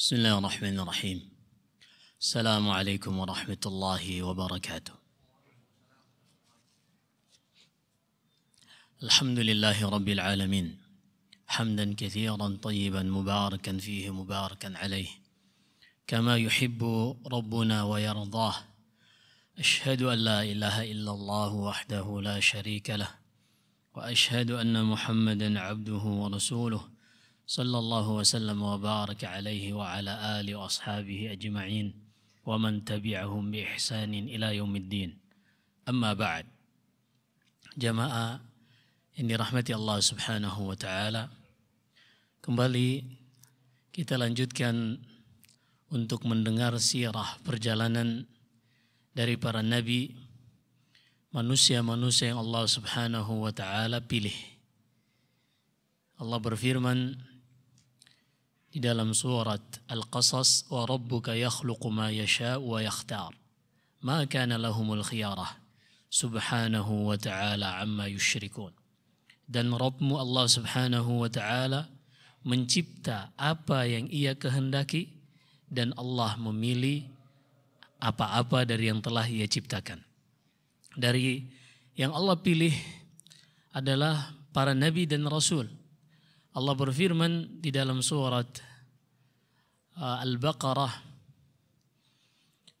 بسم الله الرحمن الرحيم السلام عليكم ورحمة الله وبركاته الحمد لله رب العالمين حمدا كثيرا طيبا مباركا فيه مباركا عليه كما يحب ربنا ويرضاه أشهد أن لا إله إلا الله وحده لا شريك له وأشهد أن محمدا عبده ورسوله صلى الله وسلم وبارك عليه وعلى آله وأصحابه أجمعين ومن تبعهم بإحسان إلى يوم الدين أما بعد jamaah ini rahmati Allah Subhanahu wa taala. Kembali kita lanjutkan untuk mendengar sirah perjalanan dari para nabi manusia-manusia yang Allah Subhanahu wa taala pilih. Allah berfirman di dalam surat Al-Qasas wa rabbuka yakhluqu ma yasha wa yakhtar ma kana lahumul khiyarah subhanahu wa ta'ala amma yushrikun dan Rabbmu Allah subhanahu wa ta'ala mencipta apa yang ia kehendaki dan Allah memilih apa-apa dari yang telah ia ciptakan dari yang Allah pilih adalah para nabi dan rasul Allah berfirman di dalam surat uh, Al-Baqarah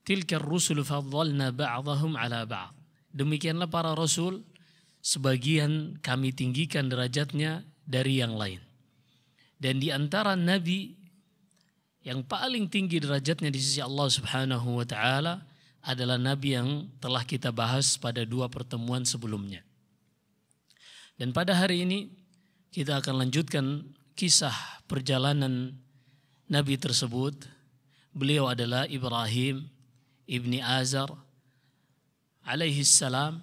Tilka rusul faddalna ba'dahum ala ba'd Demikianlah para rasul sebagian kami tinggikan derajatnya dari yang lain Dan di antara nabi yang paling tinggi derajatnya di sisi Allah Subhanahu wa taala adalah nabi yang telah kita bahas pada dua pertemuan sebelumnya. Dan pada hari ini kita akan lanjutkan kisah perjalanan Nabi tersebut. Beliau adalah Ibrahim ibni Azar alaihi salam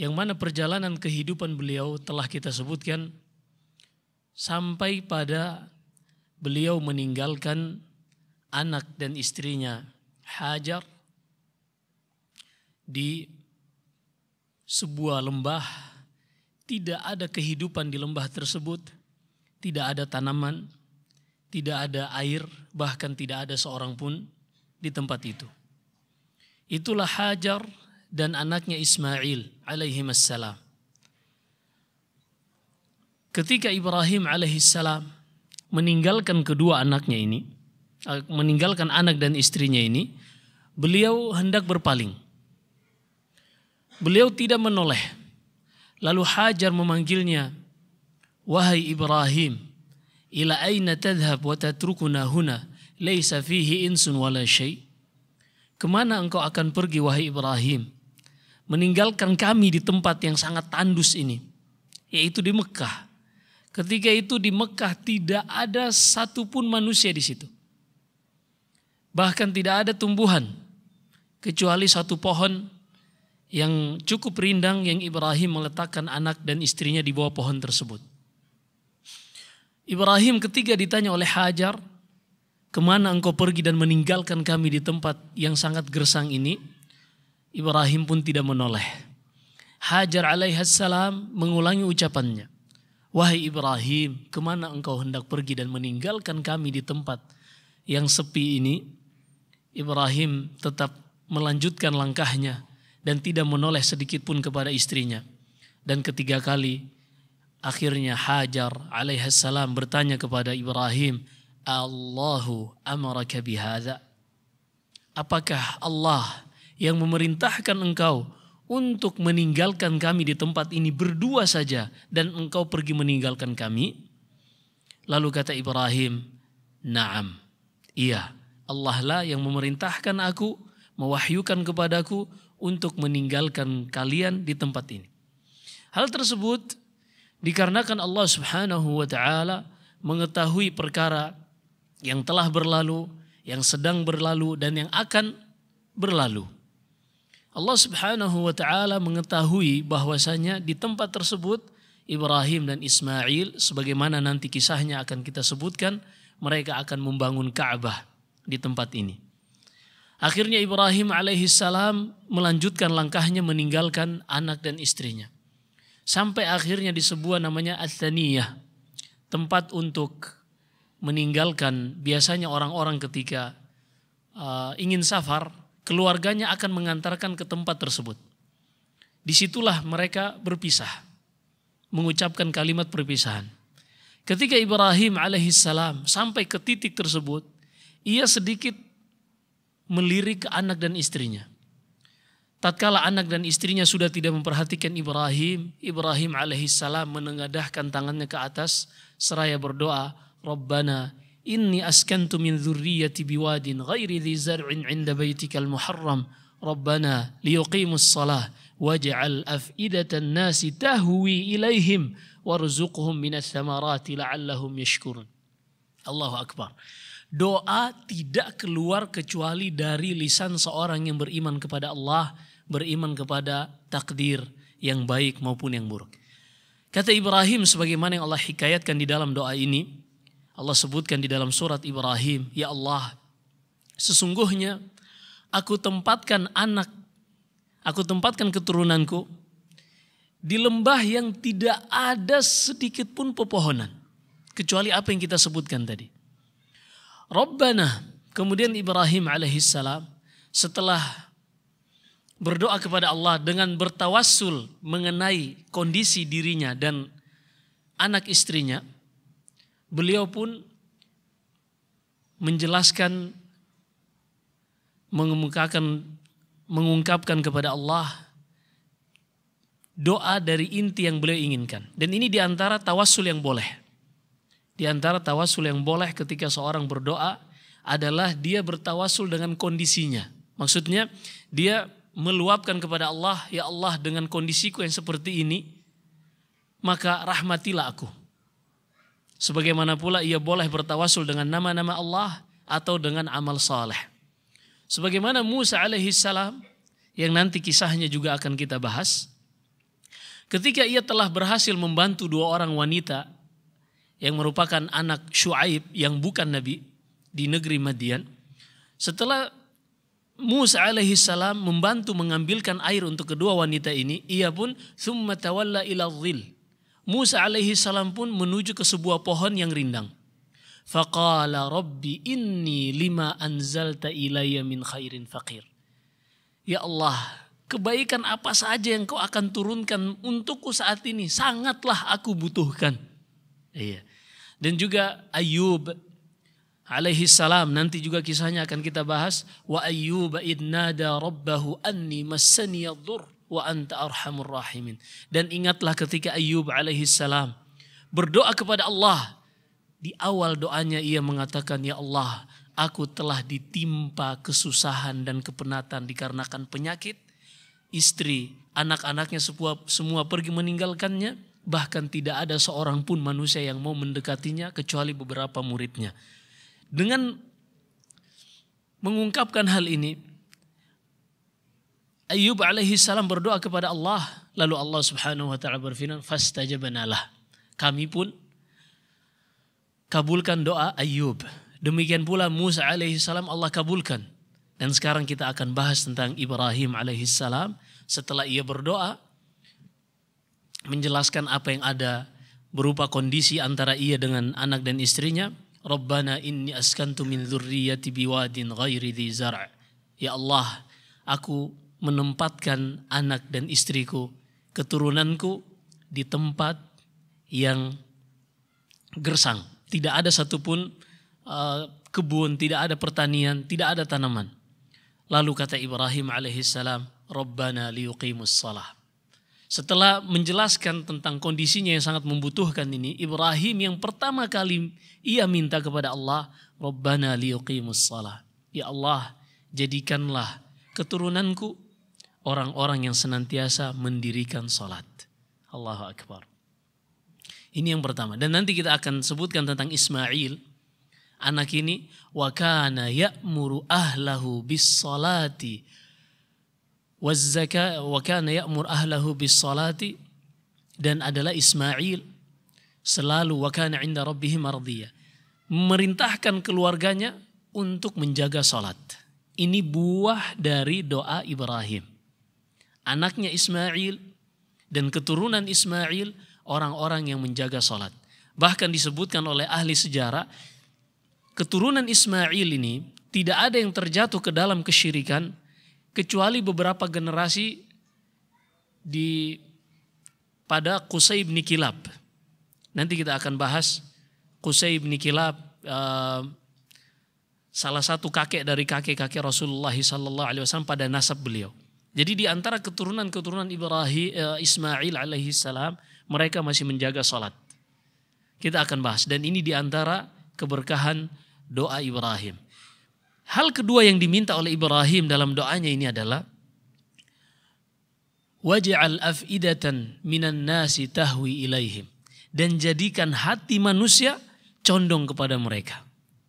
yang mana perjalanan kehidupan beliau telah kita sebutkan sampai pada beliau meninggalkan anak dan istrinya Hajar di sebuah lembah tidak ada kehidupan di lembah tersebut, tidak ada tanaman, tidak ada air, bahkan tidak ada seorang pun di tempat itu. Itulah Hajar dan anaknya Ismail salam. Ketika Ibrahim alaihissalam meninggalkan kedua anaknya ini, eh, meninggalkan anak dan istrinya ini, beliau hendak berpaling. Beliau tidak menoleh Lalu Hajar memanggilnya, "Wahai Ibrahim, ila aina tadhhab wa tatrukuna huna? Laisa fihi insun wala shay. Kemana engkau akan pergi wahai Ibrahim? Meninggalkan kami di tempat yang sangat tandus ini, yaitu di Mekah. Ketika itu di Mekah tidak ada satupun manusia di situ. Bahkan tidak ada tumbuhan, kecuali satu pohon yang cukup rindang yang Ibrahim meletakkan anak dan istrinya di bawah pohon tersebut. Ibrahim ketiga ditanya oleh Hajar, kemana engkau pergi dan meninggalkan kami di tempat yang sangat gersang ini? Ibrahim pun tidak menoleh. Hajar alaihissalam mengulangi ucapannya. Wahai Ibrahim, kemana engkau hendak pergi dan meninggalkan kami di tempat yang sepi ini? Ibrahim tetap melanjutkan langkahnya dan tidak menoleh sedikit pun kepada istrinya. Dan ketiga kali akhirnya Hajar alaihissalam bertanya kepada Ibrahim, "Allahu amaraka bihada. Apakah Allah yang memerintahkan engkau untuk meninggalkan kami di tempat ini berdua saja dan engkau pergi meninggalkan kami? Lalu kata Ibrahim, "Na'am." Iya, Allah lah yang memerintahkan aku, mewahyukan kepadaku untuk meninggalkan kalian di tempat ini. Hal tersebut dikarenakan Allah Subhanahu wa taala mengetahui perkara yang telah berlalu, yang sedang berlalu dan yang akan berlalu. Allah Subhanahu wa taala mengetahui bahwasanya di tempat tersebut Ibrahim dan Ismail sebagaimana nanti kisahnya akan kita sebutkan mereka akan membangun Ka'bah di tempat ini. Akhirnya Ibrahim alaihi salam melanjutkan langkahnya meninggalkan anak dan istrinya. Sampai akhirnya di sebuah namanya Athaniyah. Tempat untuk meninggalkan biasanya orang-orang ketika uh, ingin safar, keluarganya akan mengantarkan ke tempat tersebut. Disitulah mereka berpisah, mengucapkan kalimat perpisahan. Ketika Ibrahim alaihissalam sampai ke titik tersebut, ia sedikit melirik ke anak dan istrinya. Tatkala anak dan istrinya sudah tidak memperhatikan Ibrahim, Ibrahim alaihissalam menengadahkan tangannya ke atas seraya berdoa, Rabbana inni askantu min zurriyati biwadin ghairi dhi zar'in 'inda baytikal muharram. Rabbana liyuqimus salah waj'al af'idatan nasi tahwi ilaihim warzuqhum minas thamarati la'allahum yashkurun. Allahu akbar. Doa tidak keluar kecuali dari lisan seorang yang beriman kepada Allah, beriman kepada takdir yang baik maupun yang buruk. Kata Ibrahim sebagaimana yang Allah hikayatkan di dalam doa ini, Allah sebutkan di dalam surat Ibrahim, "Ya Allah, sesungguhnya aku tempatkan anak, aku tempatkan keturunanku di lembah yang tidak ada sedikit pun pepohonan, kecuali apa yang kita sebutkan tadi. Rabbana. Kemudian Ibrahim alaihissalam setelah berdoa kepada Allah dengan bertawassul mengenai kondisi dirinya dan anak istrinya, beliau pun menjelaskan mengemukakan mengungkapkan kepada Allah doa dari inti yang beliau inginkan. Dan ini diantara tawassul yang boleh. Di antara tawasul yang boleh ketika seorang berdoa adalah dia bertawasul dengan kondisinya. Maksudnya dia meluapkan kepada Allah, ya Allah dengan kondisiku yang seperti ini, maka rahmatilah aku. Sebagaimana pula ia boleh bertawasul dengan nama-nama Allah atau dengan amal saleh. Sebagaimana Musa alaihi salam yang nanti kisahnya juga akan kita bahas. Ketika ia telah berhasil membantu dua orang wanita yang merupakan anak Shu'aib yang bukan nabi di negeri Madian. Setelah Musa alaihi salam membantu mengambilkan air untuk kedua wanita ini, ia pun thumma tawalla ila dhil. Musa alaihi salam pun menuju ke sebuah pohon yang rindang. Faqala rabbi inni lima anzalta ilayya min khairin faqir. Ya Allah, kebaikan apa saja yang kau akan turunkan untukku saat ini sangatlah aku butuhkan. Iya. Dan juga Ayub alaihi salam nanti juga kisahnya akan kita bahas wa ayyuba idnada rabbahu anni massani wa anta arhamur rahimin dan ingatlah ketika Ayub alaihi salam berdoa kepada Allah di awal doanya ia mengatakan ya Allah aku telah ditimpa kesusahan dan kepenatan dikarenakan penyakit istri anak-anaknya semua semua pergi meninggalkannya Bahkan tidak ada seorang pun manusia yang mau mendekatinya kecuali beberapa muridnya. Dengan mengungkapkan hal ini, Ayub alaihi salam berdoa kepada Allah, lalu Allah Subhanahu wa taala berfirman, "Fastajabanalah." Kami pun kabulkan doa Ayub. Demikian pula Musa alaihi salam Allah kabulkan. Dan sekarang kita akan bahas tentang Ibrahim alaihi salam setelah ia berdoa menjelaskan apa yang ada berupa kondisi antara ia dengan anak dan istrinya. Rabbana inni askantu min dzurriyyati biwadin ghairi dhi zar'. Ya Allah, aku menempatkan anak dan istriku, keturunanku di tempat yang gersang. Tidak ada satupun uh, kebun, tidak ada pertanian, tidak ada tanaman. Lalu kata Ibrahim alaihissalam, Rabbana liuqimus salah setelah menjelaskan tentang kondisinya yang sangat membutuhkan ini, Ibrahim yang pertama kali ia minta kepada Allah, Rabbana liuqimus salah. Ya Allah, jadikanlah keturunanku orang-orang yang senantiasa mendirikan salat. Allahu Akbar. Ini yang pertama. Dan nanti kita akan sebutkan tentang Ismail. Anak ini, wakana kana ya'muru ahlahu bis salati wa kana ya'mur ahlahu bis salati dan adalah Ismail selalu wa kana 'inda merintahkan keluarganya untuk menjaga salat. Ini buah dari doa Ibrahim. Anaknya Ismail dan keturunan Ismail orang-orang yang menjaga salat. Bahkan disebutkan oleh ahli sejarah keturunan Ismail ini tidak ada yang terjatuh ke dalam kesyirikan kecuali beberapa generasi di pada Qusay bin Kilab. Nanti kita akan bahas Qusay bin Kilab eh, salah satu kakek dari kakek-kakek Rasulullah sallallahu alaihi wasallam pada nasab beliau. Jadi di antara keturunan-keturunan Ibrahim eh, Ismail alaihi salam mereka masih menjaga salat. Kita akan bahas dan ini di antara keberkahan doa Ibrahim. Hal kedua yang diminta oleh Ibrahim dalam doanya ini adalah waj'al af'idatan minan nasi tahwi ilaihim dan jadikan hati manusia condong kepada mereka.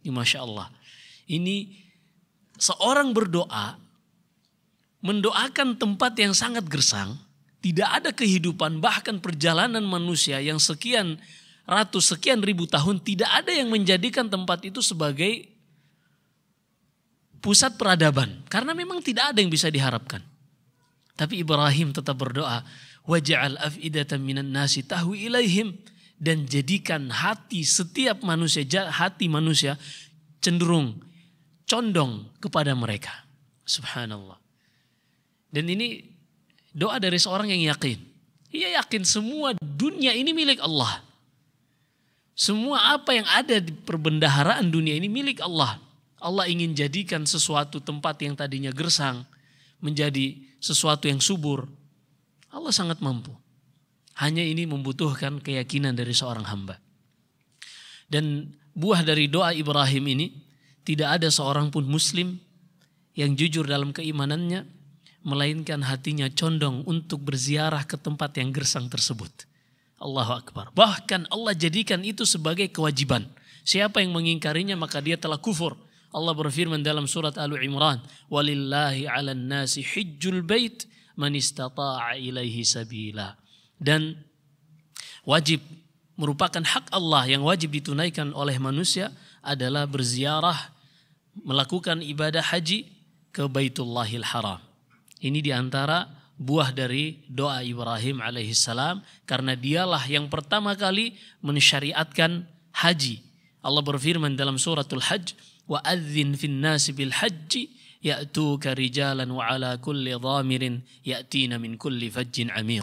Ini Masya Allah. Ini seorang berdoa mendoakan tempat yang sangat gersang, tidak ada kehidupan bahkan perjalanan manusia yang sekian ratus sekian ribu tahun tidak ada yang menjadikan tempat itu sebagai pusat peradaban. Karena memang tidak ada yang bisa diharapkan. Tapi Ibrahim tetap berdoa, waj'al afidatan minan nasi tahwi ilaihim dan jadikan hati setiap manusia, hati manusia cenderung condong kepada mereka. Subhanallah. Dan ini doa dari seorang yang yakin. Ia yakin semua dunia ini milik Allah. Semua apa yang ada di perbendaharaan dunia ini milik Allah. Allah ingin jadikan sesuatu tempat yang tadinya gersang menjadi sesuatu yang subur. Allah sangat mampu. Hanya ini membutuhkan keyakinan dari seorang hamba. Dan buah dari doa Ibrahim ini tidak ada seorang pun muslim yang jujur dalam keimanannya melainkan hatinya condong untuk berziarah ke tempat yang gersang tersebut. Allahu Akbar. Bahkan Allah jadikan itu sebagai kewajiban. Siapa yang mengingkarinya maka dia telah kufur. Allah berfirman dalam surat Al Imran, "Walillahi 'alan nasi hijjul bait man istata'a ilaihi sabila." Dan wajib merupakan hak Allah yang wajib ditunaikan oleh manusia adalah berziarah melakukan ibadah haji ke Baitullahil Haram. Ini diantara buah dari doa Ibrahim alaihissalam karena dialah yang pertama kali mensyariatkan haji. Allah berfirman dalam suratul Hajj, wa فِي النَّاسِ nasi يَأْتُوكَ haji وَعَلَى كُلِّ wa يَأْتِينَ مِنْ كُلِّ ya'tina min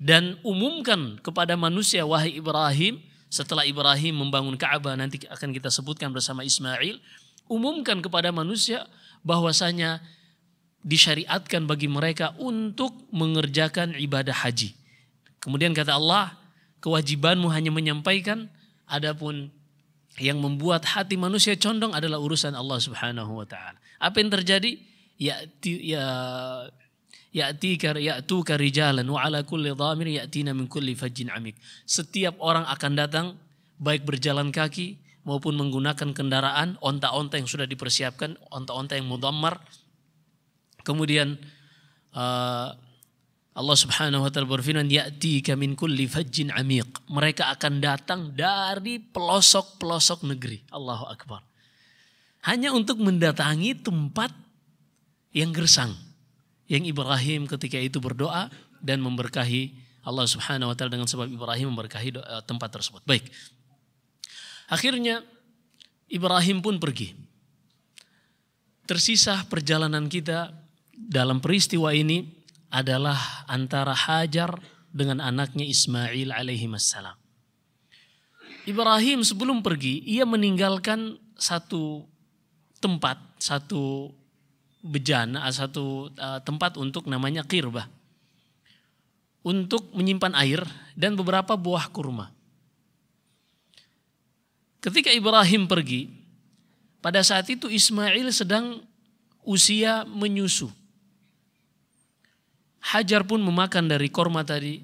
dan umumkan kepada manusia wahai Ibrahim setelah Ibrahim membangun Ka'bah nanti akan kita sebutkan bersama Ismail umumkan kepada manusia bahwasanya disyariatkan bagi mereka untuk mengerjakan ibadah haji kemudian kata Allah kewajibanmu hanya menyampaikan adapun yang membuat hati manusia condong adalah urusan Allah Subhanahu wa taala. Apa yang terjadi? Ya ya ya'tika ya'tuka rijalan wa ala kulli dhamir ya'tina min kulli amik. Setiap orang akan datang baik berjalan kaki maupun menggunakan kendaraan, onta-onta yang sudah dipersiapkan, onta-onta yang mudammar. Kemudian uh, Allah Subhanahu wa taala berfirman yakti min kulli fajjin amiq. Mereka akan datang dari pelosok-pelosok negeri. Allahu akbar. Hanya untuk mendatangi tempat yang gersang. Yang Ibrahim ketika itu berdoa dan memberkahi Allah Subhanahu wa taala dengan sebab Ibrahim memberkahi eh, tempat tersebut. Baik. Akhirnya Ibrahim pun pergi. Tersisa perjalanan kita dalam peristiwa ini adalah antara Hajar dengan anaknya Ismail alaihi wassalam. Ibrahim sebelum pergi, ia meninggalkan satu tempat, satu bejana, eh, satu eh, tempat untuk namanya kirbah. Untuk menyimpan air dan beberapa buah kurma. Ketika Ibrahim pergi, pada saat itu Ismail sedang usia menyusu. Hajar pun memakan dari korma tadi,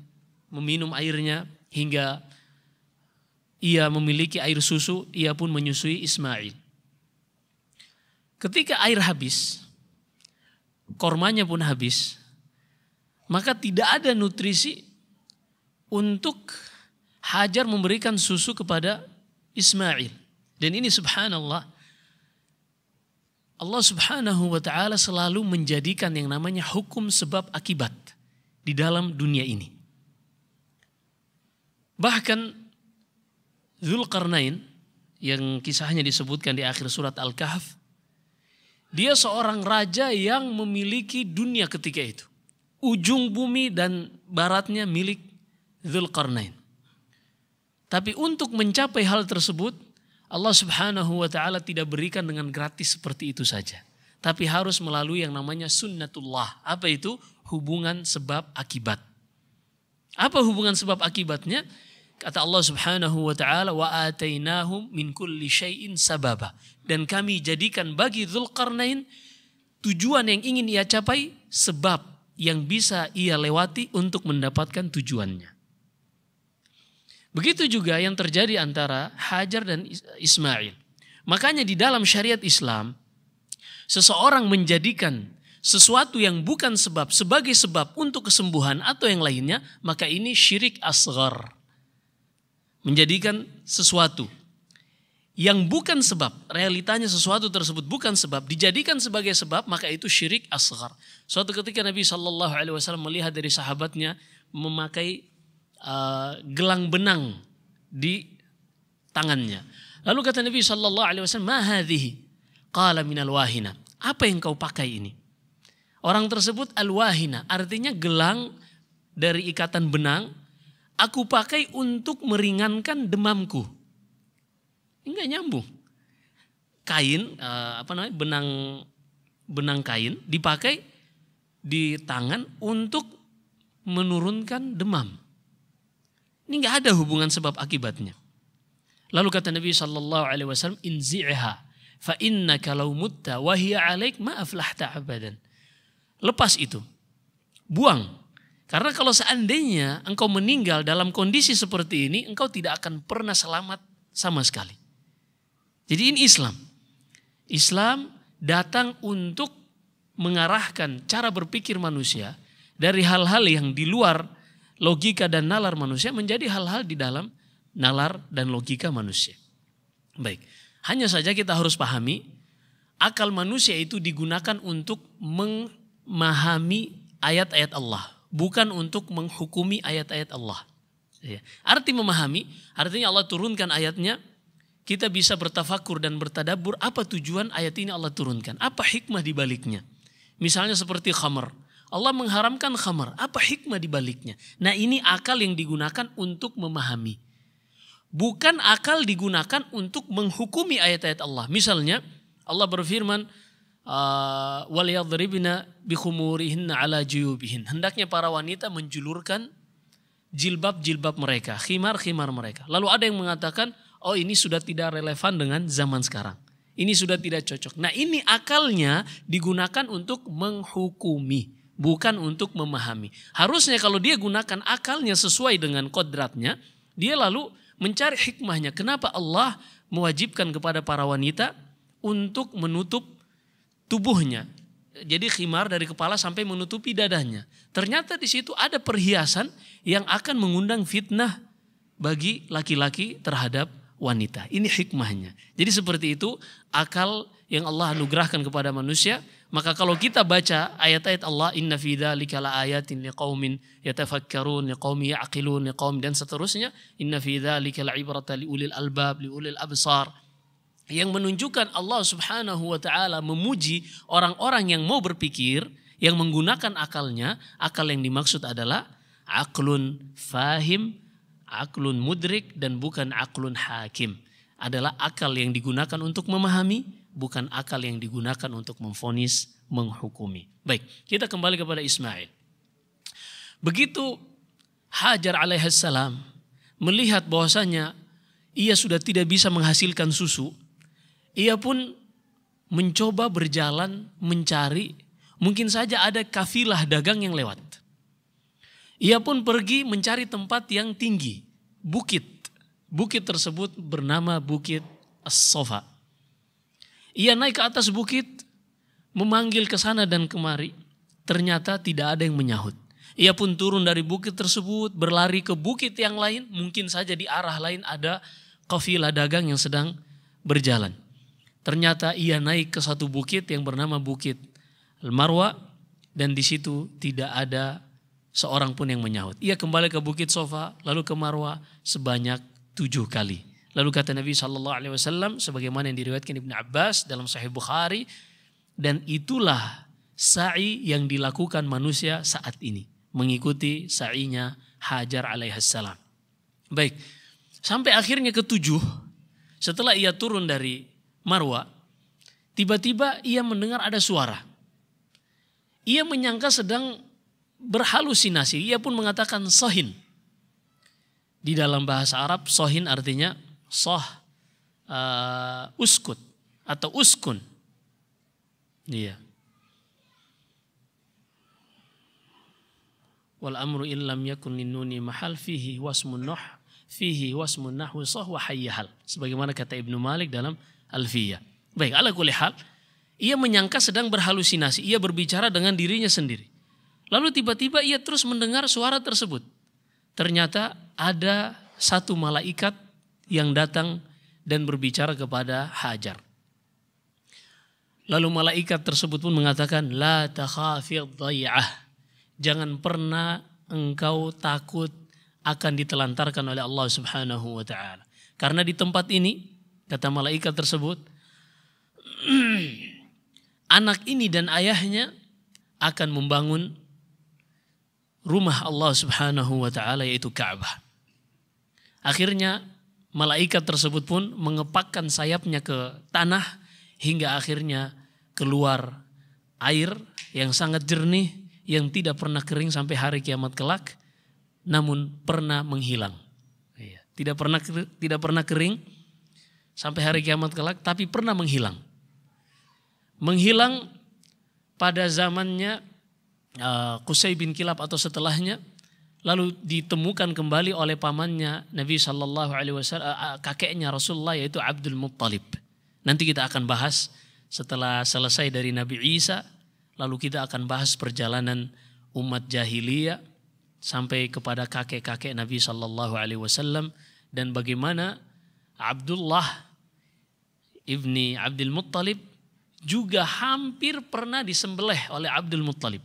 meminum airnya hingga ia memiliki air susu, ia pun menyusui Ismail. Ketika air habis, kormanya pun habis, maka tidak ada nutrisi untuk Hajar memberikan susu kepada Ismail. Dan ini subhanallah, Allah Subhanahu wa taala selalu menjadikan yang namanya hukum sebab akibat di dalam dunia ini. Bahkan Zulkarnain yang kisahnya disebutkan di akhir surat Al-Kahf, dia seorang raja yang memiliki dunia ketika itu. Ujung bumi dan baratnya milik Zulkarnain. Tapi untuk mencapai hal tersebut, Allah Subhanahu wa taala tidak berikan dengan gratis seperti itu saja. Tapi harus melalui yang namanya sunnatullah. Apa itu? Hubungan sebab akibat. Apa hubungan sebab akibatnya? Kata Allah Subhanahu wa taala wa atainahum min kulli syai'in sababa. Dan kami jadikan bagi Zulkarnain tujuan yang ingin ia capai sebab yang bisa ia lewati untuk mendapatkan tujuannya. Begitu juga yang terjadi antara Hajar dan Ismail. Makanya di dalam syariat Islam, seseorang menjadikan sesuatu yang bukan sebab sebagai sebab untuk kesembuhan atau yang lainnya, maka ini syirik asgar. Menjadikan sesuatu yang bukan sebab, realitanya sesuatu tersebut bukan sebab, dijadikan sebagai sebab, maka itu syirik asgar. Suatu ketika Nabi saw melihat dari sahabatnya memakai Eh, gelang benang di tangannya. Lalu kata Nabi Shallallahu Alaihi Wasallam, mahadhi qala wahina. Apa yang kau pakai ini? Orang tersebut al-wahina, artinya gelang dari ikatan benang. Aku pakai untuk meringankan demamku. Enggak nyambung. Kain, eh, apa namanya, benang benang kain dipakai di tangan untuk menurunkan demam. Ini nggak ada hubungan sebab akibatnya. Lalu kata Nabi Shallallahu Alaihi Wasallam, inziha, fa inna kalau mutta wahia alaik maaflah abadan. Lepas itu, buang. Karena kalau seandainya engkau meninggal dalam kondisi seperti ini, engkau tidak akan pernah selamat sama sekali. Jadi ini Islam. Islam datang untuk mengarahkan cara berpikir manusia dari hal-hal yang di luar logika dan nalar manusia menjadi hal-hal di dalam nalar dan logika manusia. Baik, hanya saja kita harus pahami akal manusia itu digunakan untuk memahami ayat-ayat Allah, bukan untuk menghukumi ayat-ayat Allah. Iya. Arti memahami, artinya Allah turunkan ayatnya, kita bisa bertafakur dan bertadabur apa tujuan ayat ini Allah turunkan, apa hikmah di baliknya. Misalnya seperti khamar. Allah mengharamkan khamar. Apa hikmah di baliknya? Nah ini akal yang digunakan untuk memahami. Bukan akal digunakan untuk menghukumi ayat-ayat Allah. Misalnya Allah berfirman, ah, waliyadribna bikhumurihinna ala juyubihin. Hendaknya para wanita menjulurkan jilbab-jilbab mereka, khimar-khimar mereka. Lalu ada yang mengatakan, oh ini sudah tidak relevan dengan zaman sekarang. Ini sudah tidak cocok. Nah ini akalnya digunakan untuk menghukumi bukan untuk memahami. Harusnya kalau dia gunakan akalnya sesuai dengan kodratnya, dia lalu mencari hikmahnya. Kenapa Allah mewajibkan kepada para wanita untuk menutup tubuhnya? Jadi khimar dari kepala sampai menutupi dadanya. Ternyata di situ ada perhiasan yang akan mengundang fitnah bagi laki-laki terhadap wanita. Ini hikmahnya. Jadi seperti itu akal yang Allah anugerahkan kepada manusia maka kalau kita baca ayat-ayat Allah inna fi dzalika laayatin liqaumin yatafakkarun liqaumin yaqilun liqaum dan seterusnya inna fi dzalika la'ibrata liulil albab liulil absar yang menunjukkan Allah Subhanahu wa taala memuji orang-orang yang mau berpikir yang menggunakan akalnya akal yang dimaksud adalah aklun fahim aklun mudrik dan bukan aklun hakim adalah akal yang digunakan untuk memahami bukan akal yang digunakan untuk memfonis, menghukumi. Baik, kita kembali kepada Ismail. Begitu Hajar alaihissalam melihat bahwasanya ia sudah tidak bisa menghasilkan susu, ia pun mencoba berjalan mencari mungkin saja ada kafilah dagang yang lewat. Ia pun pergi mencari tempat yang tinggi, bukit. Bukit tersebut bernama Bukit As-Sofa. Ia naik ke atas bukit, memanggil ke sana dan kemari. Ternyata tidak ada yang menyahut. Ia pun turun dari bukit tersebut, berlari ke bukit yang lain. Mungkin saja di arah lain ada kafilah dagang yang sedang berjalan. Ternyata ia naik ke satu bukit yang bernama Bukit Marwa dan di situ tidak ada seorang pun yang menyahut. Ia kembali ke Bukit Sofa, lalu ke Marwa sebanyak tujuh kali. Lalu kata Nabi Shallallahu Alaihi Wasallam, sebagaimana yang diriwayatkan Ibnu Abbas dalam Sahih Bukhari, dan itulah sa'i yang dilakukan manusia saat ini, mengikuti sa'inya Hajar alaihissalam. Baik, sampai akhirnya ketujuh, setelah ia turun dari Marwa, tiba-tiba ia mendengar ada suara. Ia menyangka sedang berhalusinasi. Ia pun mengatakan sohin. Di dalam bahasa Arab, sohin artinya sah uh, uskut atau uskun. Iya. Wal amru illam yakun linuni mahal fihi wasmun nuh fihi wasmun nahwi sah wa hayyahal. Sebagaimana kata Ibnu Malik dalam Alfiyah. Baik, ala kulli hal, ia menyangka sedang berhalusinasi, ia berbicara dengan dirinya sendiri. Lalu tiba-tiba ia terus mendengar suara tersebut. Ternyata ada satu malaikat yang datang dan berbicara kepada Hajar. Lalu malaikat tersebut pun mengatakan, La ah. Jangan pernah engkau takut akan ditelantarkan oleh Allah subhanahu wa ta'ala. Karena di tempat ini, kata malaikat tersebut, anak ini dan ayahnya akan membangun rumah Allah subhanahu wa ta'ala yaitu Ka'bah. Akhirnya malaikat tersebut pun mengepakkan sayapnya ke tanah hingga akhirnya keluar air yang sangat jernih yang tidak pernah kering sampai hari kiamat kelak namun pernah menghilang. Iya. Tidak pernah tidak pernah kering sampai hari kiamat kelak tapi pernah menghilang. Menghilang pada zamannya kuseib eh, bin Kilab atau setelahnya lalu ditemukan kembali oleh pamannya Nabi Shallallahu Alaihi Wasallam eh, eh, kakeknya Rasulullah yaitu Abdul Muttalib. Nanti kita akan bahas setelah selesai dari Nabi Isa, lalu kita akan bahas perjalanan umat jahiliyah sampai kepada kakek-kakek Nabi Shallallahu Alaihi Wasallam dan bagaimana Abdullah ibni Abdul Muttalib juga hampir pernah disembelih oleh Abdul Muttalib.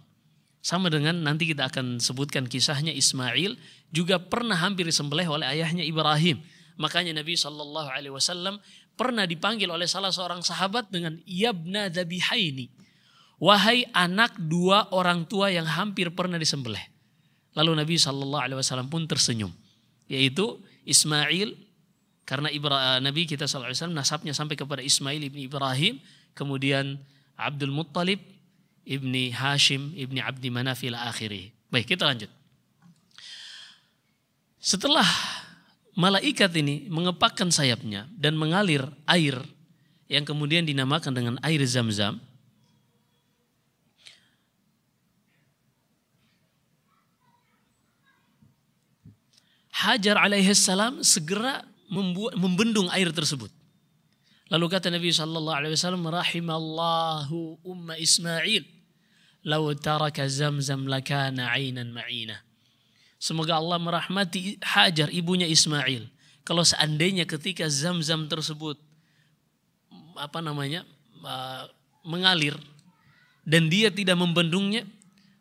Sama dengan nanti kita akan sebutkan kisahnya Ismail juga pernah hampir disembelih oleh ayahnya Ibrahim. Makanya Nabi Shallallahu Alaihi Wasallam pernah dipanggil oleh salah seorang sahabat dengan Yabna Dabihaini. Wahai anak dua orang tua yang hampir pernah disembelih. Lalu Nabi Shallallahu Alaihi Wasallam pun tersenyum. Yaitu Ismail karena Ibra, eh, Nabi kita Shallallahu Alaihi Wasallam nasabnya sampai kepada Ismail ibn Ibrahim, kemudian Abdul Muttalib, ibni Hashim ibni Abdi Manafil akhiri. Baik, kita lanjut. Setelah malaikat ini mengepakkan sayapnya dan mengalir air yang kemudian dinamakan dengan air zam-zam. Hajar alaihissalam segera membuat, membendung air tersebut. Lalu kata Nabi sallallahu alaihi wasallam rahimallahu umma Ismail law taraka zamzam lakana ainan ma'ina. Semoga Allah merahmati Hajar ibunya Ismail. Kalau seandainya ketika zam-zam tersebut apa namanya mengalir dan dia tidak membendungnya,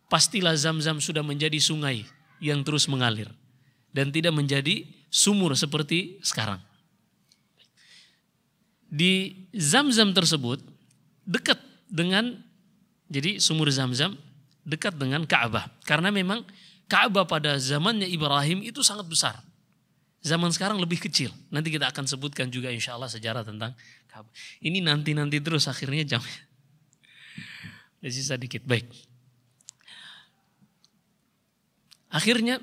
pastilah zam-zam sudah menjadi sungai yang terus mengalir dan tidak menjadi sumur seperti sekarang di zam-zam tersebut dekat dengan jadi sumur zam-zam dekat dengan Ka'bah. Karena memang Ka'bah pada zamannya Ibrahim itu sangat besar. Zaman sekarang lebih kecil. Nanti kita akan sebutkan juga insya Allah sejarah tentang Ka'bah. Ini nanti-nanti terus akhirnya jam. sisa dikit, baik. Akhirnya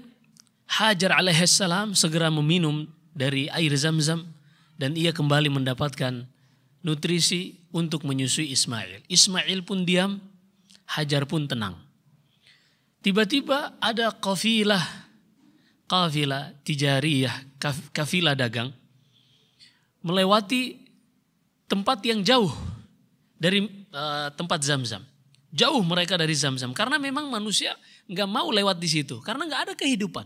Hajar alaihissalam segera meminum dari air zam-zam dan ia kembali mendapatkan nutrisi untuk menyusui Ismail. Ismail pun diam, Hajar pun tenang. Tiba-tiba ada kafilah, kafilah tijariyah, kafilah dagang, melewati tempat yang jauh dari uh, tempat zam-zam. Jauh mereka dari zam-zam. Karena memang manusia nggak mau lewat di situ. Karena nggak ada kehidupan.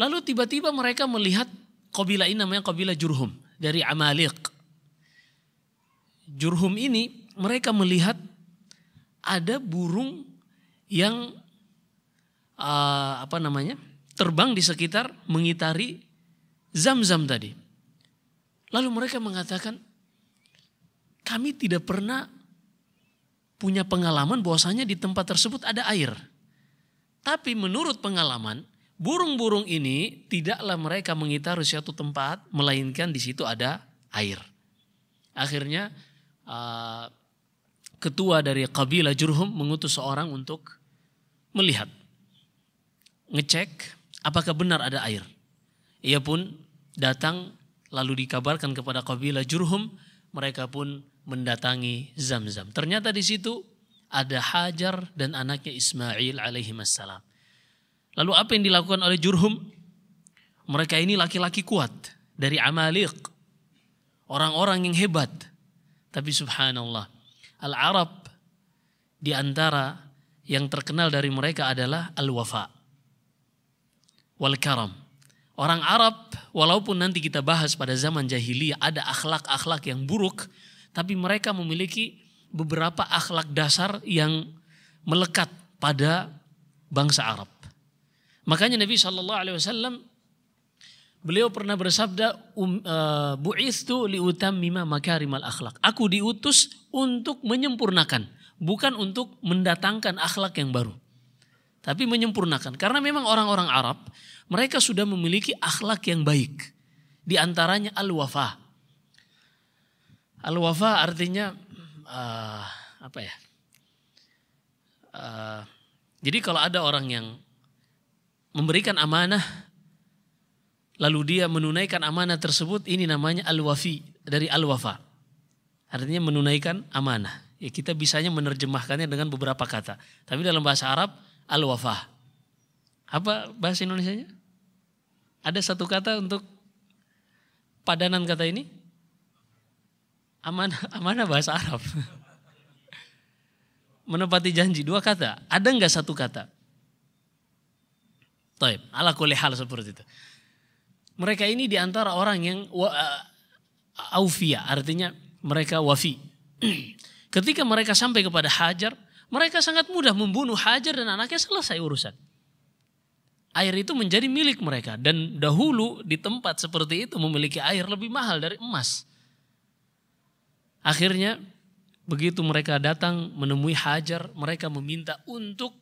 Lalu tiba-tiba mereka melihat kabilah ini namanya kabilah Jurhum dari Amalik. Jurhum ini mereka melihat ada burung yang uh, apa namanya terbang di sekitar mengitari zam-zam tadi. Lalu mereka mengatakan kami tidak pernah punya pengalaman bahwasanya di tempat tersebut ada air. Tapi menurut pengalaman burung-burung ini tidaklah mereka mengitari suatu tempat, melainkan di situ ada air. Akhirnya uh, ketua dari kabilah Jurhum mengutus seorang untuk melihat, ngecek apakah benar ada air. Ia pun datang lalu dikabarkan kepada kabilah Jurhum, mereka pun mendatangi Zam-Zam. Ternyata di situ ada Hajar dan anaknya Ismail alaihi salam. Lalu apa yang dilakukan oleh Jurhum? Mereka ini laki-laki kuat dari Amalik. Orang-orang yang hebat. Tapi subhanallah, Al-Arab di antara yang terkenal dari mereka adalah Al-Wafa. Wal-Karam. Orang Arab walaupun nanti kita bahas pada zaman jahiliyah ada akhlak-akhlak yang buruk, tapi mereka memiliki beberapa akhlak dasar yang melekat pada bangsa Arab. Makanya Nabi Shallallahu Alaihi Wasallam beliau pernah bersabda um, uh, eh, buistu mima makarimal akhlak. Aku diutus untuk menyempurnakan, bukan untuk mendatangkan akhlak yang baru. Tapi menyempurnakan. Karena memang orang-orang Arab mereka sudah memiliki akhlak yang baik. Di antaranya al-wafa. Al-wafa artinya uh, apa ya? Uh, jadi kalau ada orang yang memberikan amanah lalu dia menunaikan amanah tersebut ini namanya al-wafi dari al-wafa. Artinya menunaikan amanah. Ya kita bisanya menerjemahkannya dengan beberapa kata. Tapi dalam bahasa Arab al-wafah. Apa bahasa Indonesianya? Ada satu kata untuk padanan kata ini? Amanah, amanah bahasa Arab. Menepati janji dua kata. Ada nggak satu kata? Taib, ala kulli hal seperti itu. Mereka ini diantara orang yang wa, uh, artinya mereka wafi. Ketika mereka sampai kepada Hajar, mereka sangat mudah membunuh Hajar dan anaknya selesai urusan. Air itu menjadi milik mereka dan dahulu di tempat seperti itu memiliki air lebih mahal dari emas. Akhirnya begitu mereka datang menemui Hajar, mereka meminta untuk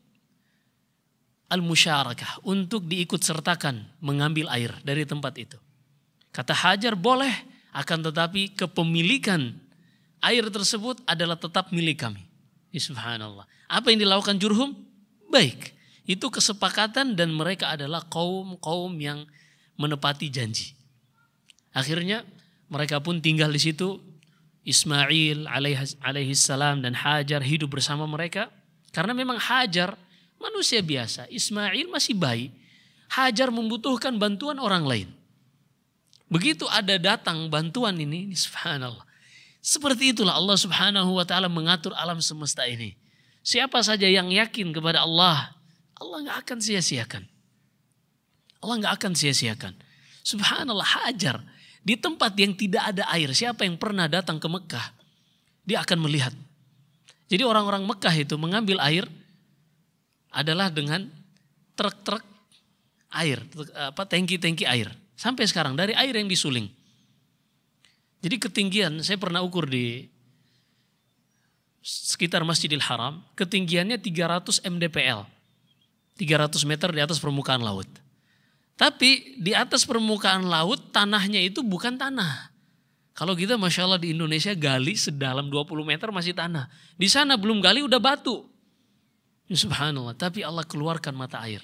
al-musyarakah untuk diikut sertakan mengambil air dari tempat itu. Kata Hajar boleh akan tetapi kepemilikan air tersebut adalah tetap milik kami. Ya, subhanallah. Apa yang dilakukan Jurhum? Baik. Itu kesepakatan dan mereka adalah kaum-kaum yang menepati janji. Akhirnya mereka pun tinggal di situ. Ismail alaihissalam dan Hajar hidup bersama mereka. Karena memang Hajar Manusia biasa, Ismail masih bayi. Hajar membutuhkan bantuan orang lain. Begitu ada datang bantuan ini, ini subhanallah. Seperti itulah Allah subhanahu wa ta'ala mengatur alam semesta ini. Siapa saja yang yakin kepada Allah, Allah gak akan sia-siakan. Allah gak akan sia-siakan. Subhanallah hajar. Di tempat yang tidak ada air, siapa yang pernah datang ke Mekah, dia akan melihat. Jadi orang-orang Mekah itu mengambil air, adalah dengan truk-truk air, apa tangki-tangki air. Sampai sekarang dari air yang disuling. Jadi ketinggian saya pernah ukur di sekitar Masjidil Haram, ketinggiannya 300 mdpl. 300 meter di atas permukaan laut. Tapi di atas permukaan laut tanahnya itu bukan tanah. Kalau kita Masya Allah di Indonesia gali sedalam 20 meter masih tanah. Di sana belum gali udah batu. Ya, subhanallah, tapi Allah keluarkan mata air.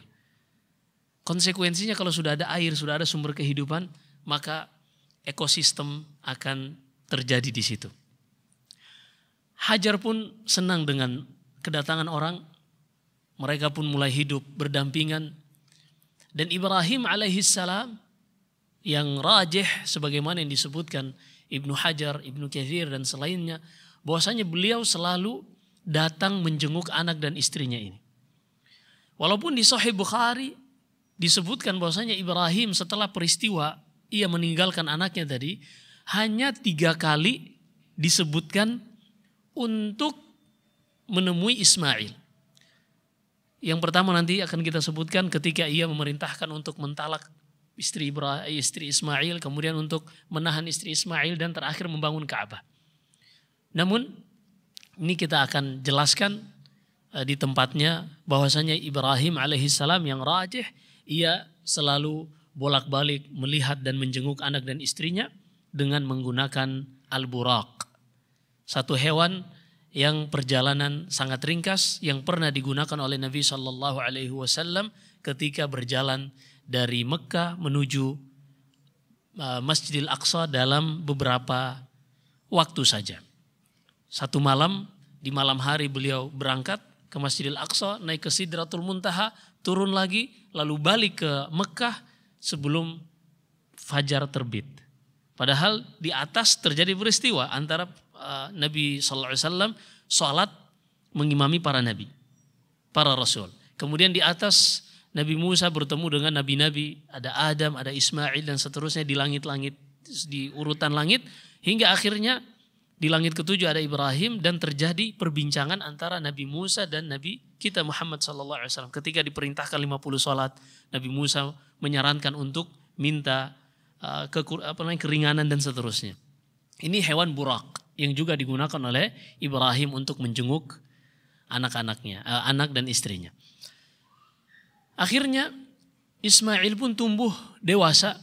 Konsekuensinya kalau sudah ada air, sudah ada sumber kehidupan, maka ekosistem akan terjadi di situ. Hajar pun senang dengan kedatangan orang. Mereka pun mulai hidup berdampingan. Dan Ibrahim alaihissalam yang rajih sebagaimana yang disebutkan Ibnu Hajar, Ibnu Kathir dan selainnya. bahwasanya beliau selalu datang menjenguk anak dan istrinya ini. Walaupun di Sahih Bukhari disebutkan bahwasanya Ibrahim setelah peristiwa ia meninggalkan anaknya tadi hanya tiga kali disebutkan untuk menemui Ismail. Yang pertama nanti akan kita sebutkan ketika ia memerintahkan untuk mentalak istri Ibrahim, istri Ismail, kemudian untuk menahan istri Ismail dan terakhir membangun Ka'bah. Namun ini kita akan jelaskan eh, di tempatnya bahwasanya Ibrahim alaihissalam yang rajih ia selalu bolak-balik melihat dan menjenguk anak dan istrinya dengan menggunakan al-buraq. Satu hewan yang perjalanan sangat ringkas yang pernah digunakan oleh Nabi Shallallahu alaihi wasallam ketika berjalan dari Mekah menuju eh, Masjidil Aqsa dalam beberapa waktu saja. Satu malam di malam hari beliau berangkat ke Masjidil Aqsa, naik ke Sidratul Muntaha, turun lagi, lalu balik ke Mekah sebelum fajar terbit. Padahal di atas terjadi peristiwa antara eh, Nabi Sallallahu Alaihi Wasallam sholat mengimami para nabi, para rasul. Kemudian di atas Nabi Musa bertemu dengan nabi-nabi, ada Adam, ada Ismail dan seterusnya di langit-langit di urutan langit hingga akhirnya di langit ketujuh ada Ibrahim dan terjadi perbincangan antara Nabi Musa dan Nabi kita Muhammad Sallallahu Alaihi Wasallam. Ketika diperintahkan 50 sholat, Nabi Musa menyarankan untuk minta uh, keringanan dan seterusnya. Ini hewan burak yang juga digunakan oleh Ibrahim untuk menjenguk anak-anaknya, uh, anak dan istrinya. Akhirnya Ismail pun tumbuh dewasa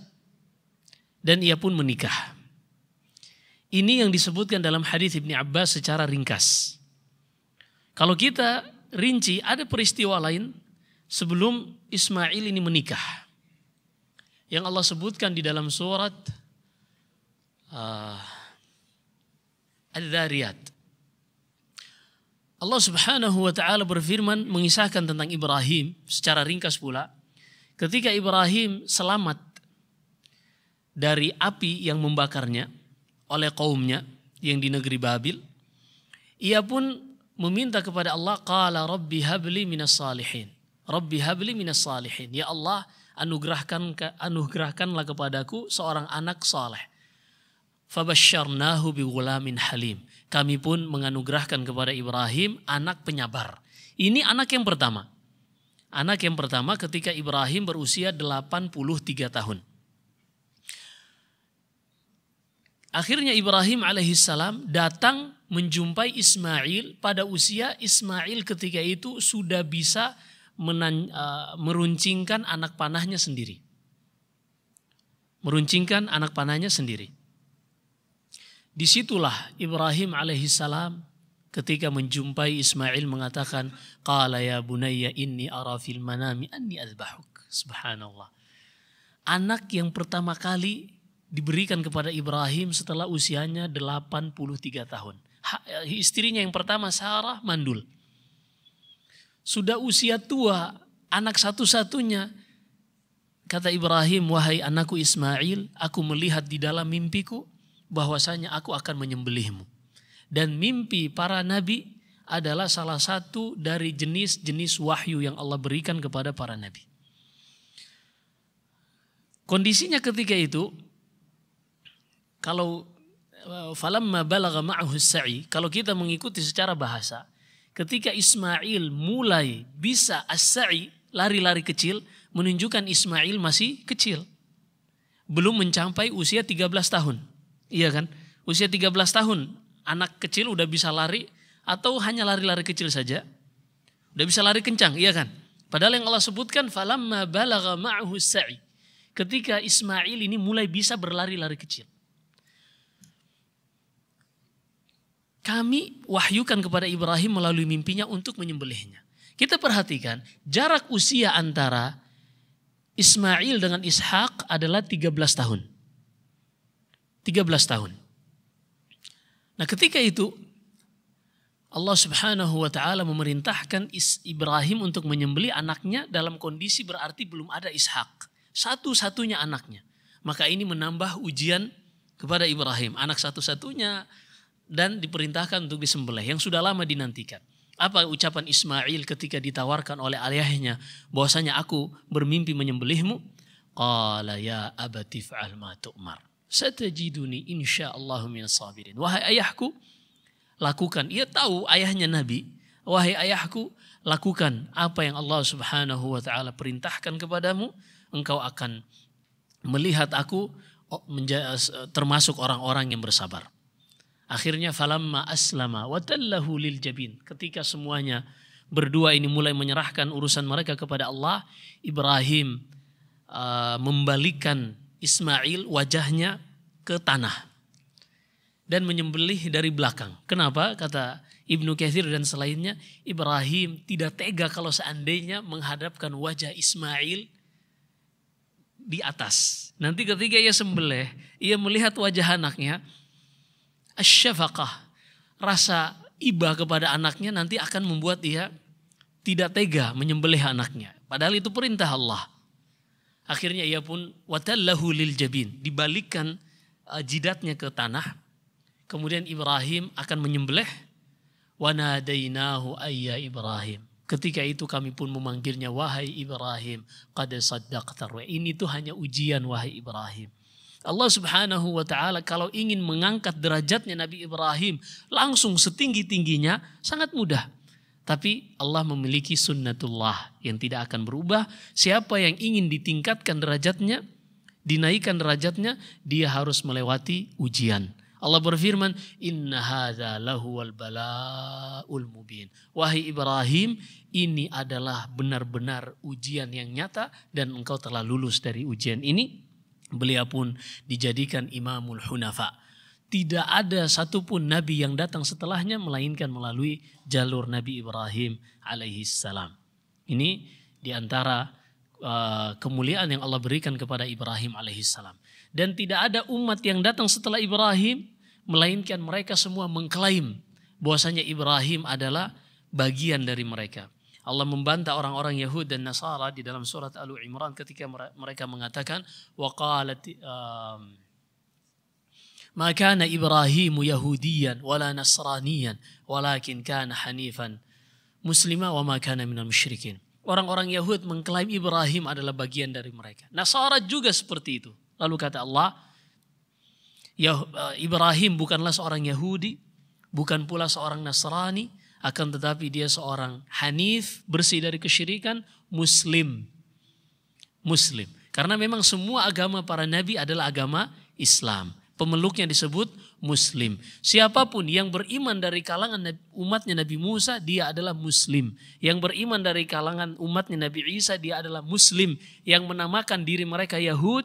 dan ia pun menikah. Ini yang disebutkan dalam hadis Ibni Abbas secara ringkas. Kalau kita rinci, ada peristiwa lain sebelum Ismail ini menikah. Yang Allah sebutkan di dalam surat uh, Al-Dhariyat. Allah Subhanahu wa taala berfirman mengisahkan tentang Ibrahim secara ringkas pula. Ketika Ibrahim selamat dari api yang membakarnya, oleh kaumnya yang di negeri Babil. Ia pun meminta kepada Allah, "Qala rabbi habli minas salihin." Rabbi habli minas salihin. Ya Allah, anugerahkan anugerahkanlah kepadaku seorang anak saleh. Fabasyarnahu bighulamin halim. Kami pun menganugerahkan kepada Ibrahim anak penyabar. Ini anak yang pertama. Anak yang pertama ketika Ibrahim berusia 83 tahun. Akhirnya Ibrahim alaihissalam datang menjumpai Ismail pada usia Ismail ketika itu sudah bisa menan, uh, meruncingkan anak panahnya sendiri. Meruncingkan anak panahnya sendiri. Disitulah Ibrahim alaihissalam ketika menjumpai Ismail mengatakan, Qala ya bunayya inni ara manami anni azbahuk. Subhanallah. Anak yang pertama kali diberikan kepada Ibrahim setelah usianya 83 tahun. Istrinya yang pertama Sarah mandul. Sudah usia tua, anak satu-satunya. Kata Ibrahim, wahai anakku Ismail, aku melihat di dalam mimpiku bahwasanya aku akan menyembelihmu. Dan mimpi para nabi adalah salah satu dari jenis-jenis wahyu yang Allah berikan kepada para nabi. Kondisinya ketika itu, kalau eh, falamma balagha ma'ahu sa'i, kalau kita mengikuti secara bahasa, ketika Ismail mulai bisa as-sa'i, lari-lari kecil, menunjukkan Ismail masih kecil. Belum mencapai usia 13 tahun. Iya kan? Usia 13 tahun, anak kecil udah bisa lari atau hanya lari-lari kecil saja? Udah bisa lari kencang, iya kan? Padahal yang Allah sebutkan falamma balagha ma'ahu sa'i. Ketika Ismail ini mulai bisa berlari-lari kecil. kami wahyukan kepada Ibrahim melalui mimpinya untuk menyembelihnya. Kita perhatikan jarak usia antara Ismail dengan Ishak adalah 13 tahun. 13 tahun. Nah ketika itu Allah subhanahu wa ta'ala memerintahkan Ibrahim untuk menyembelih anaknya dalam kondisi berarti belum ada Ishak. Satu-satunya anaknya. Maka ini menambah ujian kepada Ibrahim. Anak satu-satunya, dan diperintahkan untuk disembelih yang sudah lama dinantikan. Apa ucapan Ismail ketika ditawarkan oleh ayahnya bahwasanya aku bermimpi menyembelihmu? Qala ya abati fa'al ma tu'mar. Satajiduni insyaallah min sabirin. Wahai ayahku, lakukan. Ia tahu ayahnya Nabi. Wahai ayahku, lakukan apa yang Allah Subhanahu wa taala perintahkan kepadamu, engkau akan melihat aku oh, termasuk orang-orang yang bersabar. Akhirnya falamma aslama watallahu lil jabin. Ketika semuanya berdua ini mulai menyerahkan urusan mereka kepada Allah, Ibrahim uh, membalikan Ismail wajahnya ke tanah dan menyembelih dari belakang. Kenapa? Kata Ibnu Katsir dan selainnya, Ibrahim tidak tega kalau seandainya menghadapkan wajah Ismail di atas. Nanti ketika ia sembelih, ia melihat wajah anaknya, asyafaqah, rasa iba kepada anaknya nanti akan membuat dia tidak tega menyembelih anaknya. Padahal itu perintah Allah. Akhirnya ia pun watallahu lil jabin, dibalikkan uh, jidatnya ke tanah. Kemudian Ibrahim akan menyembelih wanadainahu ayya Ibrahim. Ketika itu kami pun memanggilnya wahai Ibrahim qad saddaqta. Ini tuh hanya ujian wahai Ibrahim. Allah Subhanahu wa taala kalau ingin mengangkat derajatnya Nabi Ibrahim langsung setinggi-tingginya sangat mudah. Tapi Allah memiliki sunnatullah yang tidak akan berubah. Siapa yang ingin ditingkatkan derajatnya, dinaikkan derajatnya, dia harus melewati ujian. Allah berfirman, "Inna lahuwal balaul mubin." Wahai Ibrahim, ini adalah benar-benar ujian yang nyata dan engkau telah lulus dari ujian ini Beliau pun dijadikan imamul hunafa. Tidak ada satupun nabi yang datang setelahnya melainkan melalui jalur Nabi Ibrahim salam Ini diantara uh, kemuliaan yang Allah berikan kepada Ibrahim salam Dan tidak ada umat yang datang setelah Ibrahim melainkan mereka semua mengklaim bahwasanya Ibrahim adalah bagian dari mereka. Allah membantah orang-orang Yahud dan Nasara di dalam surat Al Imran ketika mereka mengatakan waqalat um, ما Ibrahim Yahudiyan ولا نصرانيا ولكن كان حنيفا مسلما وما كان من المشركين Orang-orang Yahudi mengklaim Ibrahim adalah bagian dari mereka. Nasara juga seperti itu. Lalu kata Allah, uh, Ibrahim bukanlah seorang Yahudi, bukan pula seorang Nasrani, akan tetapi dia seorang hanif, bersih dari kesyirikan, muslim. Muslim. Karena memang semua agama para nabi adalah agama Islam. Pemeluknya disebut muslim. Siapapun yang beriman dari kalangan umatnya Nabi Musa, dia adalah muslim. Yang beriman dari kalangan umatnya Nabi Isa, dia adalah muslim. Yang menamakan diri mereka Yahud,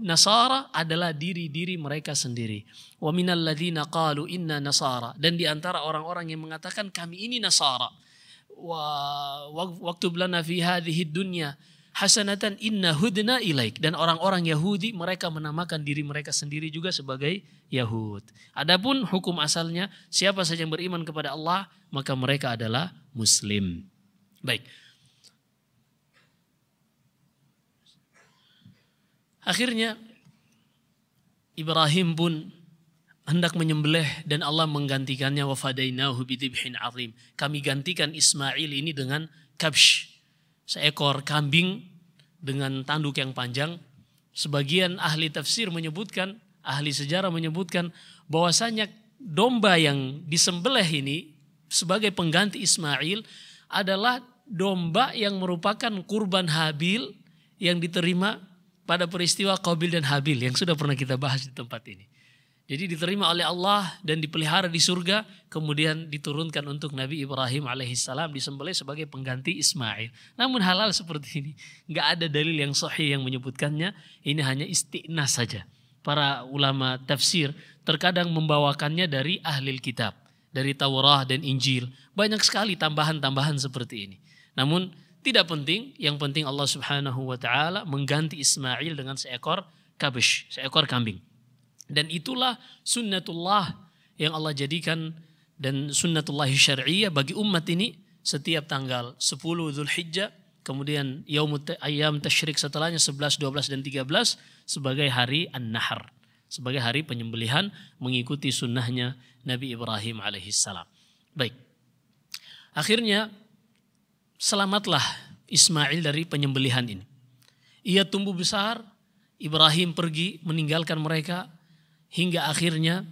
Nasara adalah diri-diri mereka sendiri. Wa minal ladhina qalu inna nasara dan di antara orang-orang yang mengatakan kami ini nasara. Wa waktu lana fi hadhihi dunya hasanatan inna hudna ilaik dan orang-orang Yahudi mereka menamakan diri mereka sendiri juga sebagai Yahud. Adapun hukum asalnya siapa saja yang beriman kepada Allah maka mereka adalah muslim. Baik. Akhirnya Ibrahim pun hendak menyembelih dan Allah menggantikannya wafadainahu bidibhin azim. Kami gantikan Ismail ini dengan kabsh, seekor kambing dengan tanduk yang panjang. Sebagian ahli tafsir menyebutkan, ahli sejarah menyebutkan bahwasanya domba yang disembelih ini sebagai pengganti Ismail adalah domba yang merupakan kurban Habil yang diterima pada peristiwa Qabil dan Habil yang sudah pernah kita bahas di tempat ini. Jadi diterima oleh Allah dan dipelihara di surga, kemudian diturunkan untuk Nabi Ibrahim alaihissalam disembelih sebagai pengganti Ismail. Namun halal seperti ini, nggak ada dalil yang sahih yang menyebutkannya. Ini hanya istiqna saja. Para ulama tafsir terkadang membawakannya dari ahli kitab, dari Taurat dan Injil. Banyak sekali tambahan-tambahan seperti ini. Namun tidak penting, yang penting Allah Subhanahu wa taala mengganti Ismail dengan seekor kabish, seekor kambing. Dan itulah sunnatullah yang Allah jadikan dan sunnatullah syariah bagi umat ini setiap tanggal 10 Zulhijjah, kemudian Yaum ayam tasyrik setelahnya 11, 12 dan 13 sebagai hari an-nahar, sebagai hari penyembelihan mengikuti sunnahnya Nabi Ibrahim alaihissalam. Baik. Akhirnya selamatlah Ismail dari penyembelihan ini. Ia tumbuh besar, Ibrahim pergi meninggalkan mereka hingga akhirnya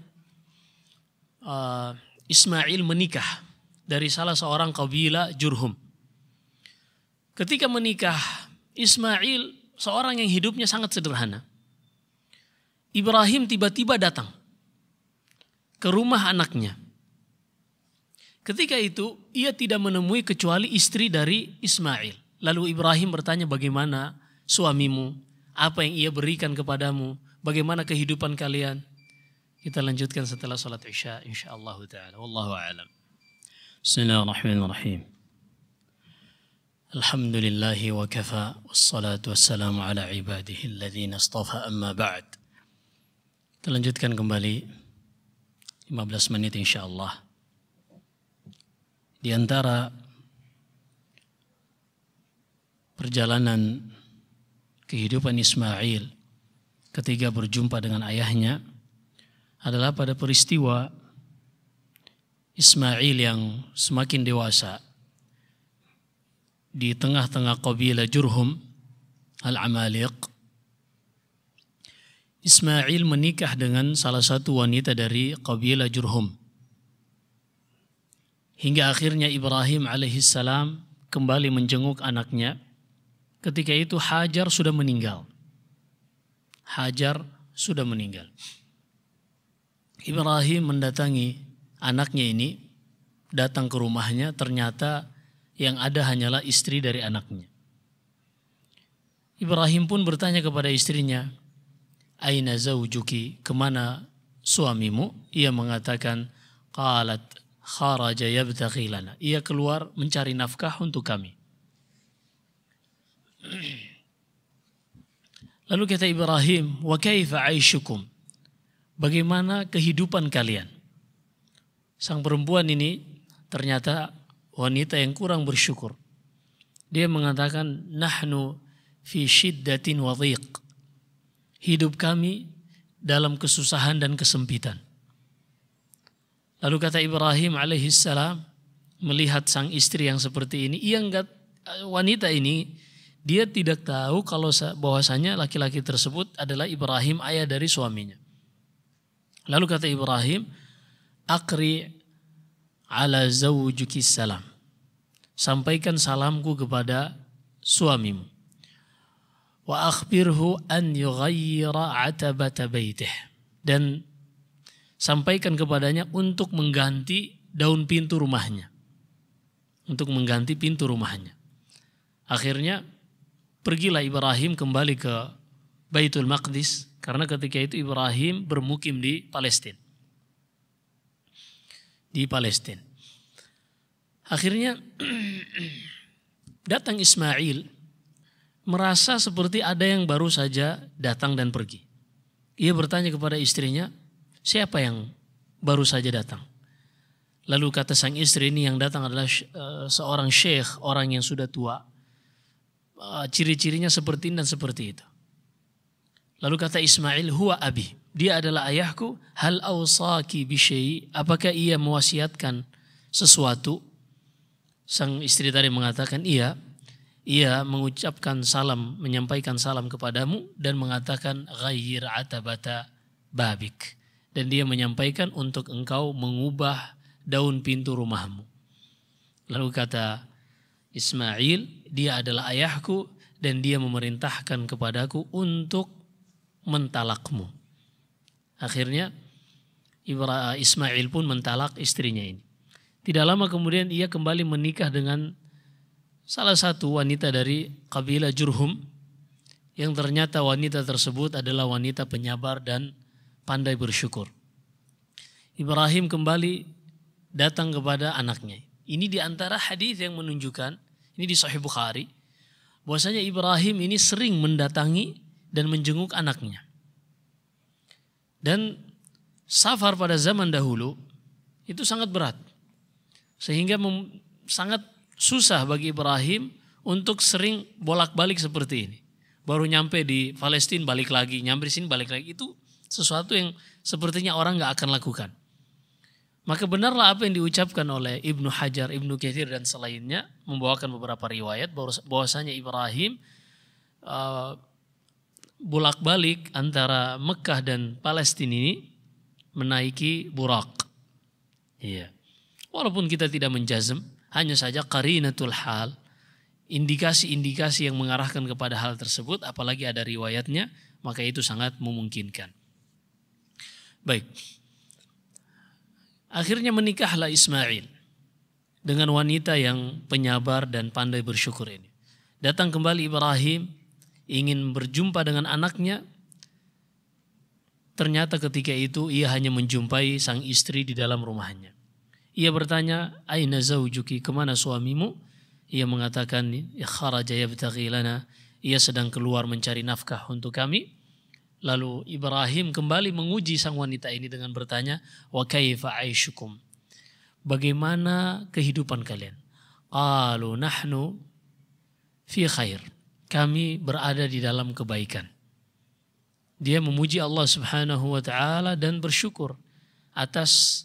uh, Ismail menikah dari salah seorang kabilah Jurhum. Ketika menikah, Ismail seorang yang hidupnya sangat sederhana. Ibrahim tiba-tiba datang ke rumah anaknya Ketika itu ia tidak menemui kecuali istri dari Ismail. Lalu Ibrahim bertanya bagaimana suamimu, apa yang ia berikan kepadamu, bagaimana kehidupan kalian. Kita lanjutkan setelah sholat isya insyaallah ta'ala. Wallahu a'lam. Bismillahirrahmanirrahim. الحمد لله وكفى والصلاة والسلام على عباده الذين اصطفى أما بعد Kita lanjutkan kembali 15 menit insya Allah di antara perjalanan kehidupan Ismail ketika berjumpa dengan ayahnya adalah pada peristiwa Ismail yang semakin dewasa di tengah-tengah kabilah Jurhum Al-Amaliq Ismail menikah dengan salah satu wanita dari kabilah Jurhum Hingga akhirnya Ibrahim alaihissalam kembali menjenguk anaknya. Ketika itu Hajar sudah meninggal. Hajar sudah meninggal. Ibrahim mendatangi anaknya ini, datang ke rumahnya, ternyata yang ada hanyalah istri dari anaknya. Ibrahim pun bertanya kepada istrinya, Aina zaujuki, kemana suamimu? Ia mengatakan, Qalat kharaja yabtaghi lana. Ia keluar mencari nafkah untuk kami. Lalu kata Ibrahim, "Wa kaifa aishukum?" Bagaimana kehidupan kalian? Sang perempuan ini ternyata wanita yang kurang bersyukur. Dia mengatakan, "Nahnu fi shiddatin wa Hidup kami dalam kesusahan dan kesempitan. Lalu kata Ibrahim alaihissalam melihat sang istri yang seperti ini, ia enggak eh, wanita ini dia tidak tahu kalau bahwasanya laki-laki tersebut adalah Ibrahim ayah dari suaminya. Lalu kata Ibrahim, "Akri ala zaujuki salam." Sampaikan salamku kepada suamimu. Wa akhbirhu an yughayyira atabata baytih. Dan sampaikan kepadanya untuk mengganti daun pintu rumahnya. Untuk mengganti pintu rumahnya. Akhirnya pergilah Ibrahim kembali ke Baitul Maqdis karena ketika itu Ibrahim bermukim di Palestina. Di Palestina. Akhirnya datang Ismail merasa seperti ada yang baru saja datang dan pergi. Ia bertanya kepada istrinya, Siapa yang baru saja datang? Lalu kata sang istri ini yang datang adalah eh, seorang syekh, orang yang sudah tua. Eh, ciri-cirinya seperti ini dan seperti itu. Lalu kata Ismail, huwa abi. Dia adalah ayahku. Hal awsaki bisyai. Apakah ia mewasiatkan sesuatu? Sang istri tadi mengatakan, iya. Ia mengucapkan salam, menyampaikan salam kepadamu dan mengatakan ghayir atabata babik dan dia menyampaikan untuk engkau mengubah daun pintu rumahmu. Lalu kata Ismail, dia adalah ayahku dan dia memerintahkan kepadaku untuk mentalakmu. Akhirnya Ismail pun mentalak istrinya ini. Tidak lama kemudian ia kembali menikah dengan salah satu wanita dari kabilah Jurhum yang ternyata wanita tersebut adalah wanita penyabar dan pandai bersyukur. Ibrahim kembali datang kepada anaknya. Ini diantara hadis yang menunjukkan, ini di Sahih Bukhari, bahwasanya Ibrahim ini sering mendatangi dan menjenguk anaknya. Dan safar pada zaman dahulu itu sangat berat. Sehingga mem, sangat susah bagi Ibrahim untuk sering bolak-balik seperti ini. Baru nyampe di Palestina balik lagi, nyampe di sini balik lagi. Itu sesuatu yang sepertinya orang nggak akan lakukan. Maka benarlah apa yang diucapkan oleh Ibnu Hajar, Ibnu Kathir dan selainnya membawakan beberapa riwayat bahwasanya Ibrahim uh, bolak-balik antara Mekah dan Palestina ini menaiki burak. Iya. Walaupun kita tidak menjazm, hanya saja karinatul hal, indikasi-indikasi yang mengarahkan kepada hal tersebut, apalagi ada riwayatnya, maka itu sangat memungkinkan. Baik. Akhirnya menikahlah Ismail dengan wanita yang penyabar dan pandai bersyukur ini. Datang kembali Ibrahim ingin berjumpa dengan anaknya. Ternyata ketika itu ia hanya menjumpai sang istri di dalam rumahnya. Ia bertanya, "Aina zaujuki? Kemana suamimu?" Ia mengatakan, "Ya kharaja yabtaghi lana." Ia sedang keluar mencari nafkah untuk kami. Lalu Ibrahim kembali menguji sang wanita ini dengan bertanya, "Wa kaifa aishukum?" Bagaimana kehidupan kalian? Qalu nahnu fi khair. Kami berada di dalam kebaikan. Dia memuji Allah Subhanahu wa taala dan bersyukur atas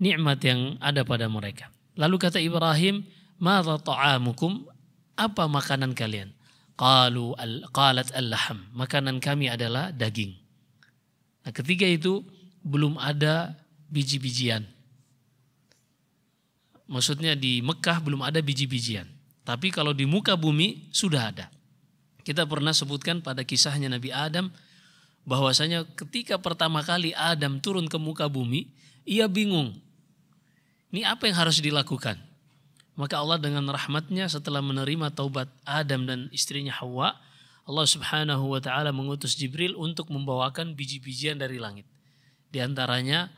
nikmat yang ada pada mereka. Lalu kata Ibrahim, "Madza ta'amukum?" Apa makanan kalian? Qalu al, qalat al-laham. Makanan kami adalah daging. Nah, ketiga itu belum ada biji-bijian. Maksudnya di Mekah belum ada biji-bijian. Tapi kalau di muka bumi sudah ada. Kita pernah sebutkan pada kisahnya Nabi Adam bahwasanya ketika pertama kali Adam turun ke muka bumi, ia bingung. Ini apa yang harus dilakukan? Maka Allah dengan rahmatnya setelah menerima taubat Adam dan istrinya Hawa, Allah subhanahu wa ta'ala mengutus Jibril untuk membawakan biji-bijian dari langit. Di antaranya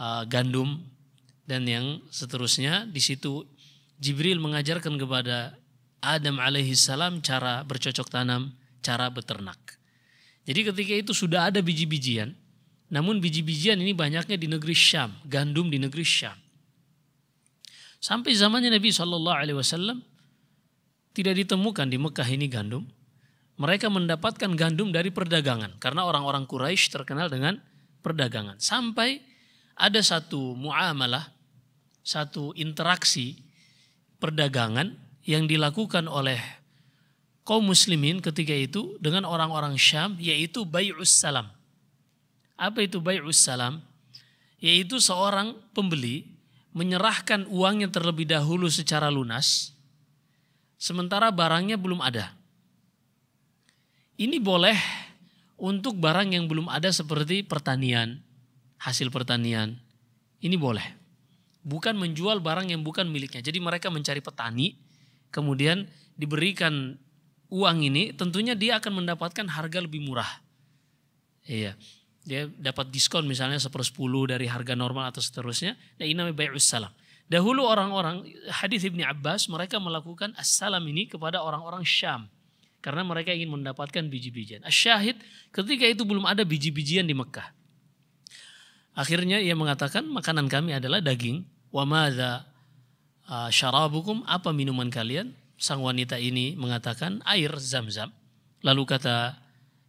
uh, gandum dan yang seterusnya. Di situ Jibril mengajarkan kepada Adam alaihi salam cara bercocok tanam, cara beternak. Jadi ketika itu sudah ada biji-bijian, namun biji-bijian ini banyaknya di negeri Syam, gandum di negeri Syam. Sampai zamannya Nabi Shallallahu Alaihi Wasallam tidak ditemukan di Mekah ini gandum. Mereka mendapatkan gandum dari perdagangan karena orang-orang Quraisy terkenal dengan perdagangan. Sampai ada satu muamalah, satu interaksi perdagangan yang dilakukan oleh kaum muslimin ketika itu dengan orang-orang Syam yaitu Bay'us Salam. Apa itu Bay'us Salam? Yaitu seorang pembeli menyerahkan uangnya terlebih dahulu secara lunas, sementara barangnya belum ada. Ini boleh untuk barang yang belum ada seperti pertanian, hasil pertanian. Ini boleh. Bukan menjual barang yang bukan miliknya. Jadi mereka mencari petani, kemudian diberikan uang ini, tentunya dia akan mendapatkan harga lebih murah. Iya dia dapat diskon misalnya sepersepuluh dari harga normal atau seterusnya. Nah ini namanya bayus salam. Dahulu orang-orang hadis Ibni Abbas mereka melakukan assalam ini kepada orang-orang Syam karena mereka ingin mendapatkan biji-bijian. Asyahid ketika itu belum ada biji-bijian di Mekah. Akhirnya ia mengatakan makanan kami adalah daging. Wa mada syarabukum apa minuman kalian? Sang wanita ini mengatakan air zam-zam. Lalu kata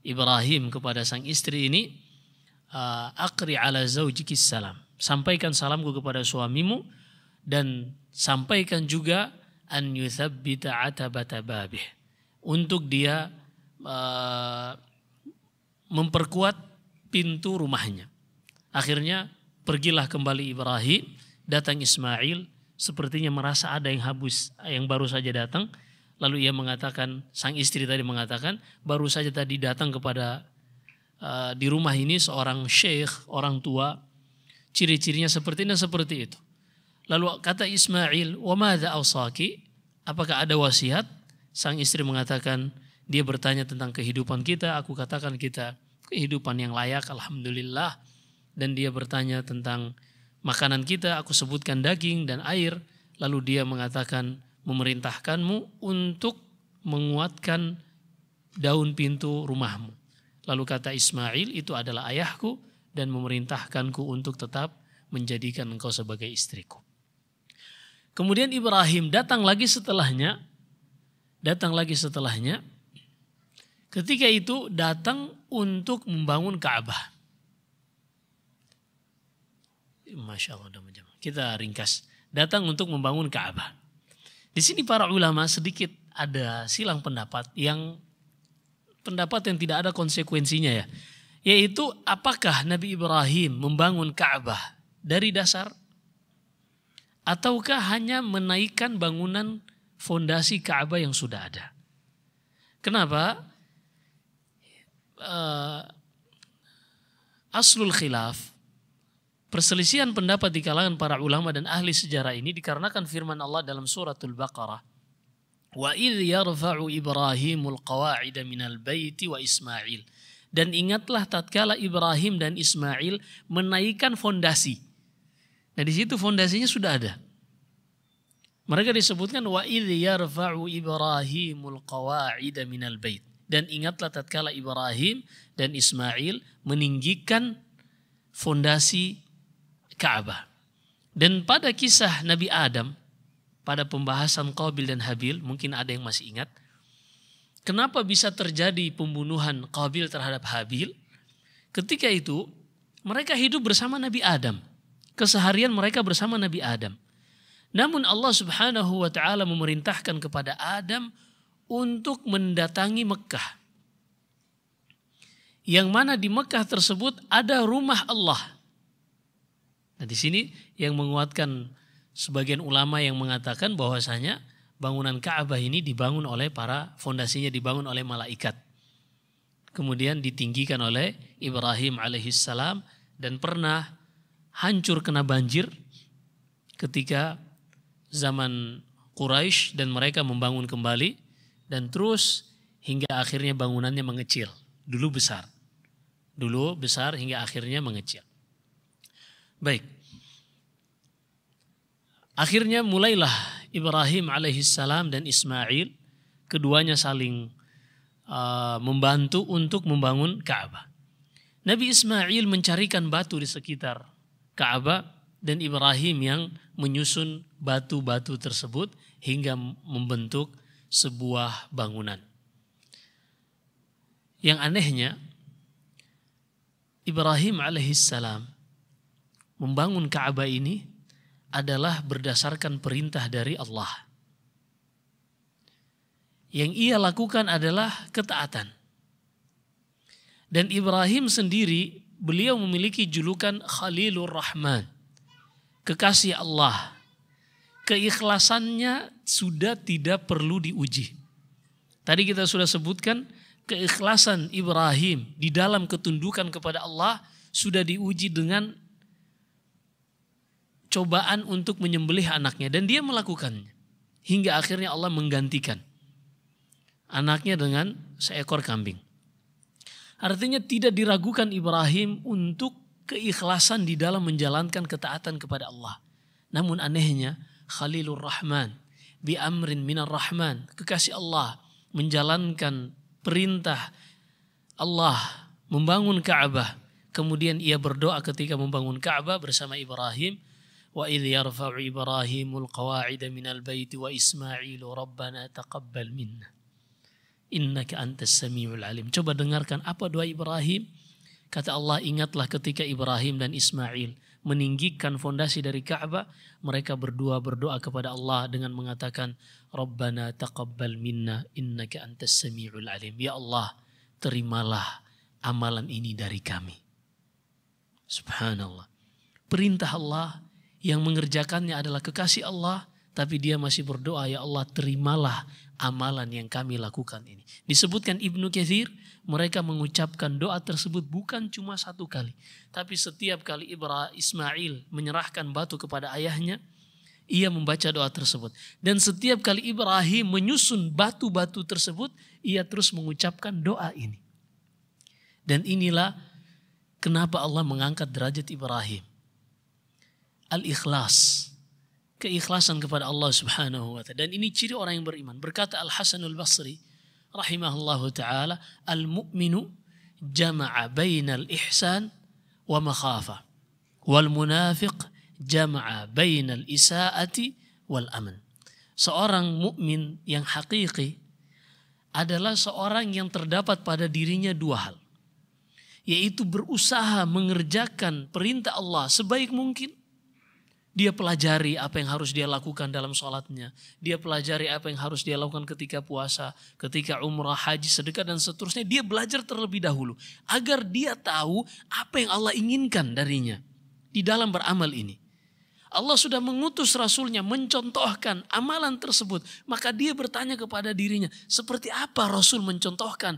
Ibrahim kepada sang istri ini, Uh, akri ala zaujiki salam. Sampaikan salamku kepada suamimu dan sampaikan juga an yuthabbita atabata babih. Untuk dia uh, memperkuat pintu rumahnya. Akhirnya pergilah kembali Ibrahim, datang Ismail, sepertinya merasa ada yang habis, yang baru saja datang. Lalu ia mengatakan, sang istri tadi mengatakan, baru saja tadi datang kepada Eh, di rumah ini seorang syekh, orang tua, ciri-cirinya seperti ini dan seperti itu. Lalu kata Ismail, "Wa madza awsaki?" Apakah ada wasiat? Sang istri mengatakan, dia bertanya tentang kehidupan kita, aku katakan kita kehidupan yang layak, alhamdulillah. Dan dia bertanya tentang makanan kita, aku sebutkan daging dan air. Lalu dia mengatakan, memerintahkanmu untuk menguatkan daun pintu rumahmu. Lalu kata Ismail, itu adalah ayahku dan memerintahkanku untuk tetap menjadikan engkau sebagai istriku. Kemudian Ibrahim datang lagi setelahnya, datang lagi setelahnya. Ketika itu datang untuk membangun Ka'bah. Masya Allah, kita ringkas. Datang untuk membangun Ka'bah. Di sini para ulama sedikit ada silang pendapat yang pendapat yang tidak ada konsekuensinya ya. Yaitu apakah Nabi Ibrahim membangun Ka'bah dari dasar ataukah hanya menaikkan bangunan fondasi Ka'bah yang sudah ada. Kenapa? Uh, aslul khilaf perselisihan pendapat di kalangan para ulama dan ahli sejarah ini dikarenakan firman Allah dalam suratul Baqarah وَإِذْ يَرْفَعُ yarfa'u Ibrahimul مِنَ الْبَيْتِ baiti Ismail. Dan ingatlah tatkala Ibrahim dan Ismail menaikkan fondasi. Nah di situ fondasinya sudah ada. Mereka disebutkan وَإِذْ يَرْفَعُ yarfa'u Ibrahimul مِنَ الْبَيْتِ bait. Dan ingatlah tatkala Ibrahim dan Ismail meninggikan fondasi Ka'bah. Dan pada kisah Nabi Adam pada pembahasan Qabil dan Habil, mungkin ada yang masih ingat. Kenapa bisa terjadi pembunuhan Qabil terhadap Habil? Ketika itu mereka hidup bersama Nabi Adam. Keseharian mereka bersama Nabi Adam. Namun Allah Subhanahu wa taala memerintahkan kepada Adam untuk mendatangi Mekah. Yang mana di Mekah tersebut ada rumah Allah. Nah, di sini yang menguatkan sebagian ulama yang mengatakan bahwasanya bangunan Ka'bah ini dibangun oleh para fondasinya dibangun oleh malaikat. Kemudian ditinggikan oleh Ibrahim alaihissalam dan pernah hancur kena banjir ketika zaman Quraisy dan mereka membangun kembali dan terus hingga akhirnya bangunannya mengecil. Dulu besar. Dulu besar hingga akhirnya mengecil. Baik. Akhirnya mulailah Ibrahim alaihissalam dan Ismail keduanya saling uh, membantu untuk membangun Ka'bah. Nabi Ismail mencarikan batu di sekitar Ka'bah dan Ibrahim yang menyusun batu-batu tersebut hingga membentuk sebuah bangunan. Yang anehnya Ibrahim alaihissalam membangun Ka'bah ini adalah berdasarkan perintah dari Allah. Yang ia lakukan adalah ketaatan. Dan Ibrahim sendiri beliau memiliki julukan Khalilur Rahman. Kekasih Allah. Keikhlasannya sudah tidak perlu diuji. Tadi kita sudah sebutkan keikhlasan Ibrahim di dalam ketundukan kepada Allah sudah diuji dengan cobaan untuk menyembelih anaknya dan dia melakukannya hingga akhirnya Allah menggantikan anaknya dengan seekor kambing. Artinya tidak diragukan Ibrahim untuk keikhlasan di dalam menjalankan ketaatan kepada Allah. Namun anehnya Khalilur Rahman bi amrin minar Rahman, kekasih Allah menjalankan perintah Allah membangun Ka'bah. Kemudian ia berdoa ketika membangun Ka'bah bersama Ibrahim, وإذ يرفع إبراهيم القواعد من البيت وإسماعيل ربنا تقبل منا إنك أنت السميع العليم Coba dengarkan apa doa Ibrahim. Kata Allah, ingatlah ketika Ibrahim dan Ismail meninggikan fondasi dari Ka'bah, mereka berdua berdoa kepada Allah dengan mengatakan, "Rabbana taqabbal minna innaka antas samiul alim." Ya Allah, terimalah amalan ini dari kami. Subhanallah. Perintah Allah yang mengerjakannya adalah kekasih Allah, tapi dia masih berdoa, ya Allah terimalah amalan yang kami lakukan ini. Disebutkan Ibnu Kathir, mereka mengucapkan doa tersebut bukan cuma satu kali. Tapi setiap kali Ibrahim Ismail menyerahkan batu kepada ayahnya, ia membaca doa tersebut. Dan setiap kali Ibrahim menyusun batu-batu tersebut, ia terus mengucapkan doa ini. Dan inilah kenapa Allah mengangkat derajat Ibrahim al-ikhlas. Keikhlasan kepada Allah Subhanahu wa taala. Dan ini ciri orang yang beriman. Berkata al hasan al Basri rahimahullah taala, al-mu'minu jama'a bainal ihsan wa makhafa wal munafiq jama'a bainal isaati wal aman. Seorang mukmin yang hakiki adalah seorang yang terdapat pada dirinya dua hal, yaitu berusaha mengerjakan perintah Allah sebaik mungkin dia pelajari apa yang harus dia lakukan dalam sholatnya. Dia pelajari apa yang harus dia lakukan ketika puasa, ketika umrah, haji, sedekah, dan seterusnya. Dia belajar terlebih dahulu. Agar dia tahu apa yang Allah inginkan darinya. Di dalam beramal ini. Allah sudah mengutus Rasulnya mencontohkan amalan tersebut. Maka dia bertanya kepada dirinya, seperti apa Rasul mencontohkan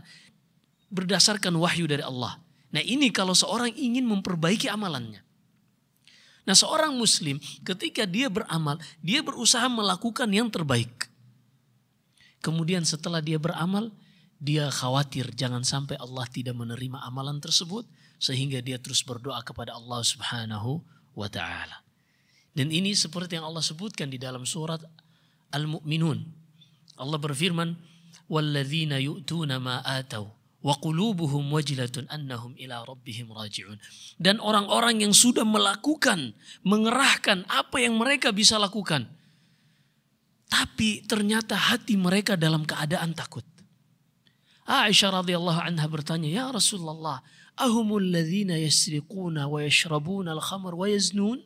berdasarkan wahyu dari Allah. Nah ini kalau seorang ingin memperbaiki amalannya Nah seorang muslim ketika dia beramal, dia berusaha melakukan yang terbaik. Kemudian setelah dia beramal, dia khawatir jangan sampai Allah tidak menerima amalan tersebut sehingga dia terus berdoa kepada Allah Subhanahu wa taala. Dan ini seperti yang Allah sebutkan di dalam surat Al-Mu'minun. Allah berfirman, وَالَّذِينَ يُؤْتُونَ مَا atau wa qulubuhum wajilatun annahum ila rabbihim raji'un. Dan orang-orang yang sudah melakukan, mengerahkan apa yang mereka bisa lakukan. Tapi ternyata hati mereka dalam keadaan takut. Aisyah radhiyallahu anha bertanya, "Ya Rasulullah, ahumul ladzina yasriquna wa yashrabuna al-khamr wa yaznun?"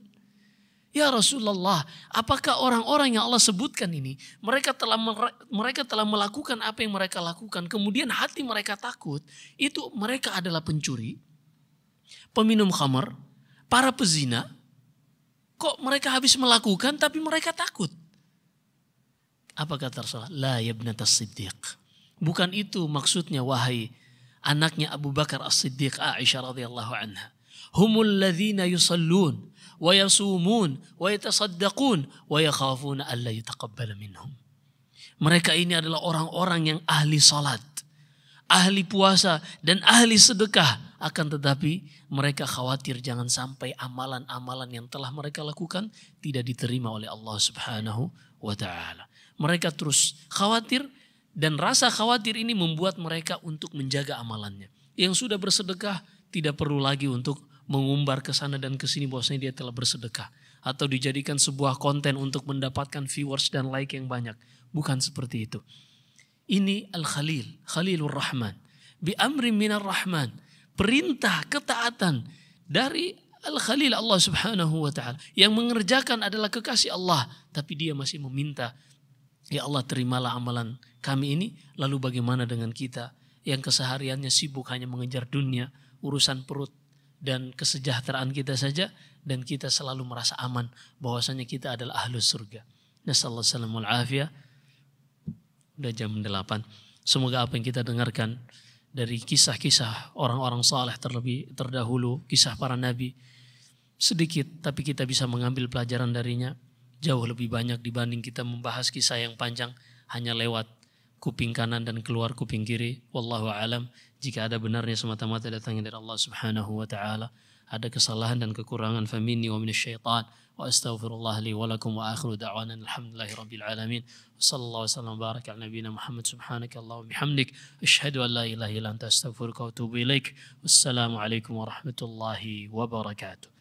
Ya Rasulullah, apakah orang-orang yang Allah sebutkan ini mereka telah mereka telah melakukan apa yang mereka lakukan, kemudian hati mereka takut, itu mereka adalah pencuri, peminum khamar, para pezina. Kok mereka habis melakukan tapi mereka takut? Apa kata Rasulullah? La yabnatas siddiq. Bukan itu maksudnya wahai anaknya Abu Bakar As-Siddiq Aisyah radhiyallahu anha. Humul ladzina yusallun ويصومون ويتصدقون ويخافون ألا يتقبل منهم mereka ini adalah orang-orang yang ahli salat ahli puasa dan ahli sedekah akan tetapi mereka khawatir jangan sampai amalan-amalan yang telah mereka lakukan tidak diterima oleh Allah Subhanahu wa taala mereka terus khawatir dan rasa khawatir ini membuat mereka untuk menjaga amalannya yang sudah bersedekah tidak perlu lagi untuk mengumbar ke sana dan ke sini bahwasanya dia telah bersedekah atau dijadikan sebuah konten untuk mendapatkan viewers dan like yang banyak. Bukan seperti itu. Ini Al-Khalil, Khalilur Rahman. Bi amri minar Rahman. Perintah ketaatan dari Al-Khalil Allah Subhanahu wa taala. Yang mengerjakan adalah kekasih Allah, tapi dia masih meminta, "Ya Allah, terimalah amalan kami ini." Lalu bagaimana dengan kita yang kesehariannya sibuk hanya mengejar dunia, urusan perut, dan kesejahteraan kita saja dan kita selalu merasa aman bahwasanya kita adalah ahlu surga. Nasallahu salamul afiyah. Udah jam 8. Semoga apa yang kita dengarkan dari kisah-kisah orang-orang saleh terlebih terdahulu, kisah para nabi sedikit tapi kita bisa mengambil pelajaran darinya jauh lebih banyak dibanding kita membahas kisah yang panjang hanya lewat kuping kanan dan keluar kuping kiri. Wallahu alam. jika ada benarnya semata-mata datang dari Allah Subhanahu wa taala ada kesalahan dan kekurangan famini wa minasyaitan wa astaghfirullah li wa lakum wa akhiru da'wana alhamdulillahi rabbil alamin wa sallallahu wasallam baraka ala nabiyyina Muhammad subhanaka Allahumma bihamdik ashhadu an la ilaha illa anta astaghfiruka wa atubu ilaik wassalamu alaikum warahmatullahi wabarakatuh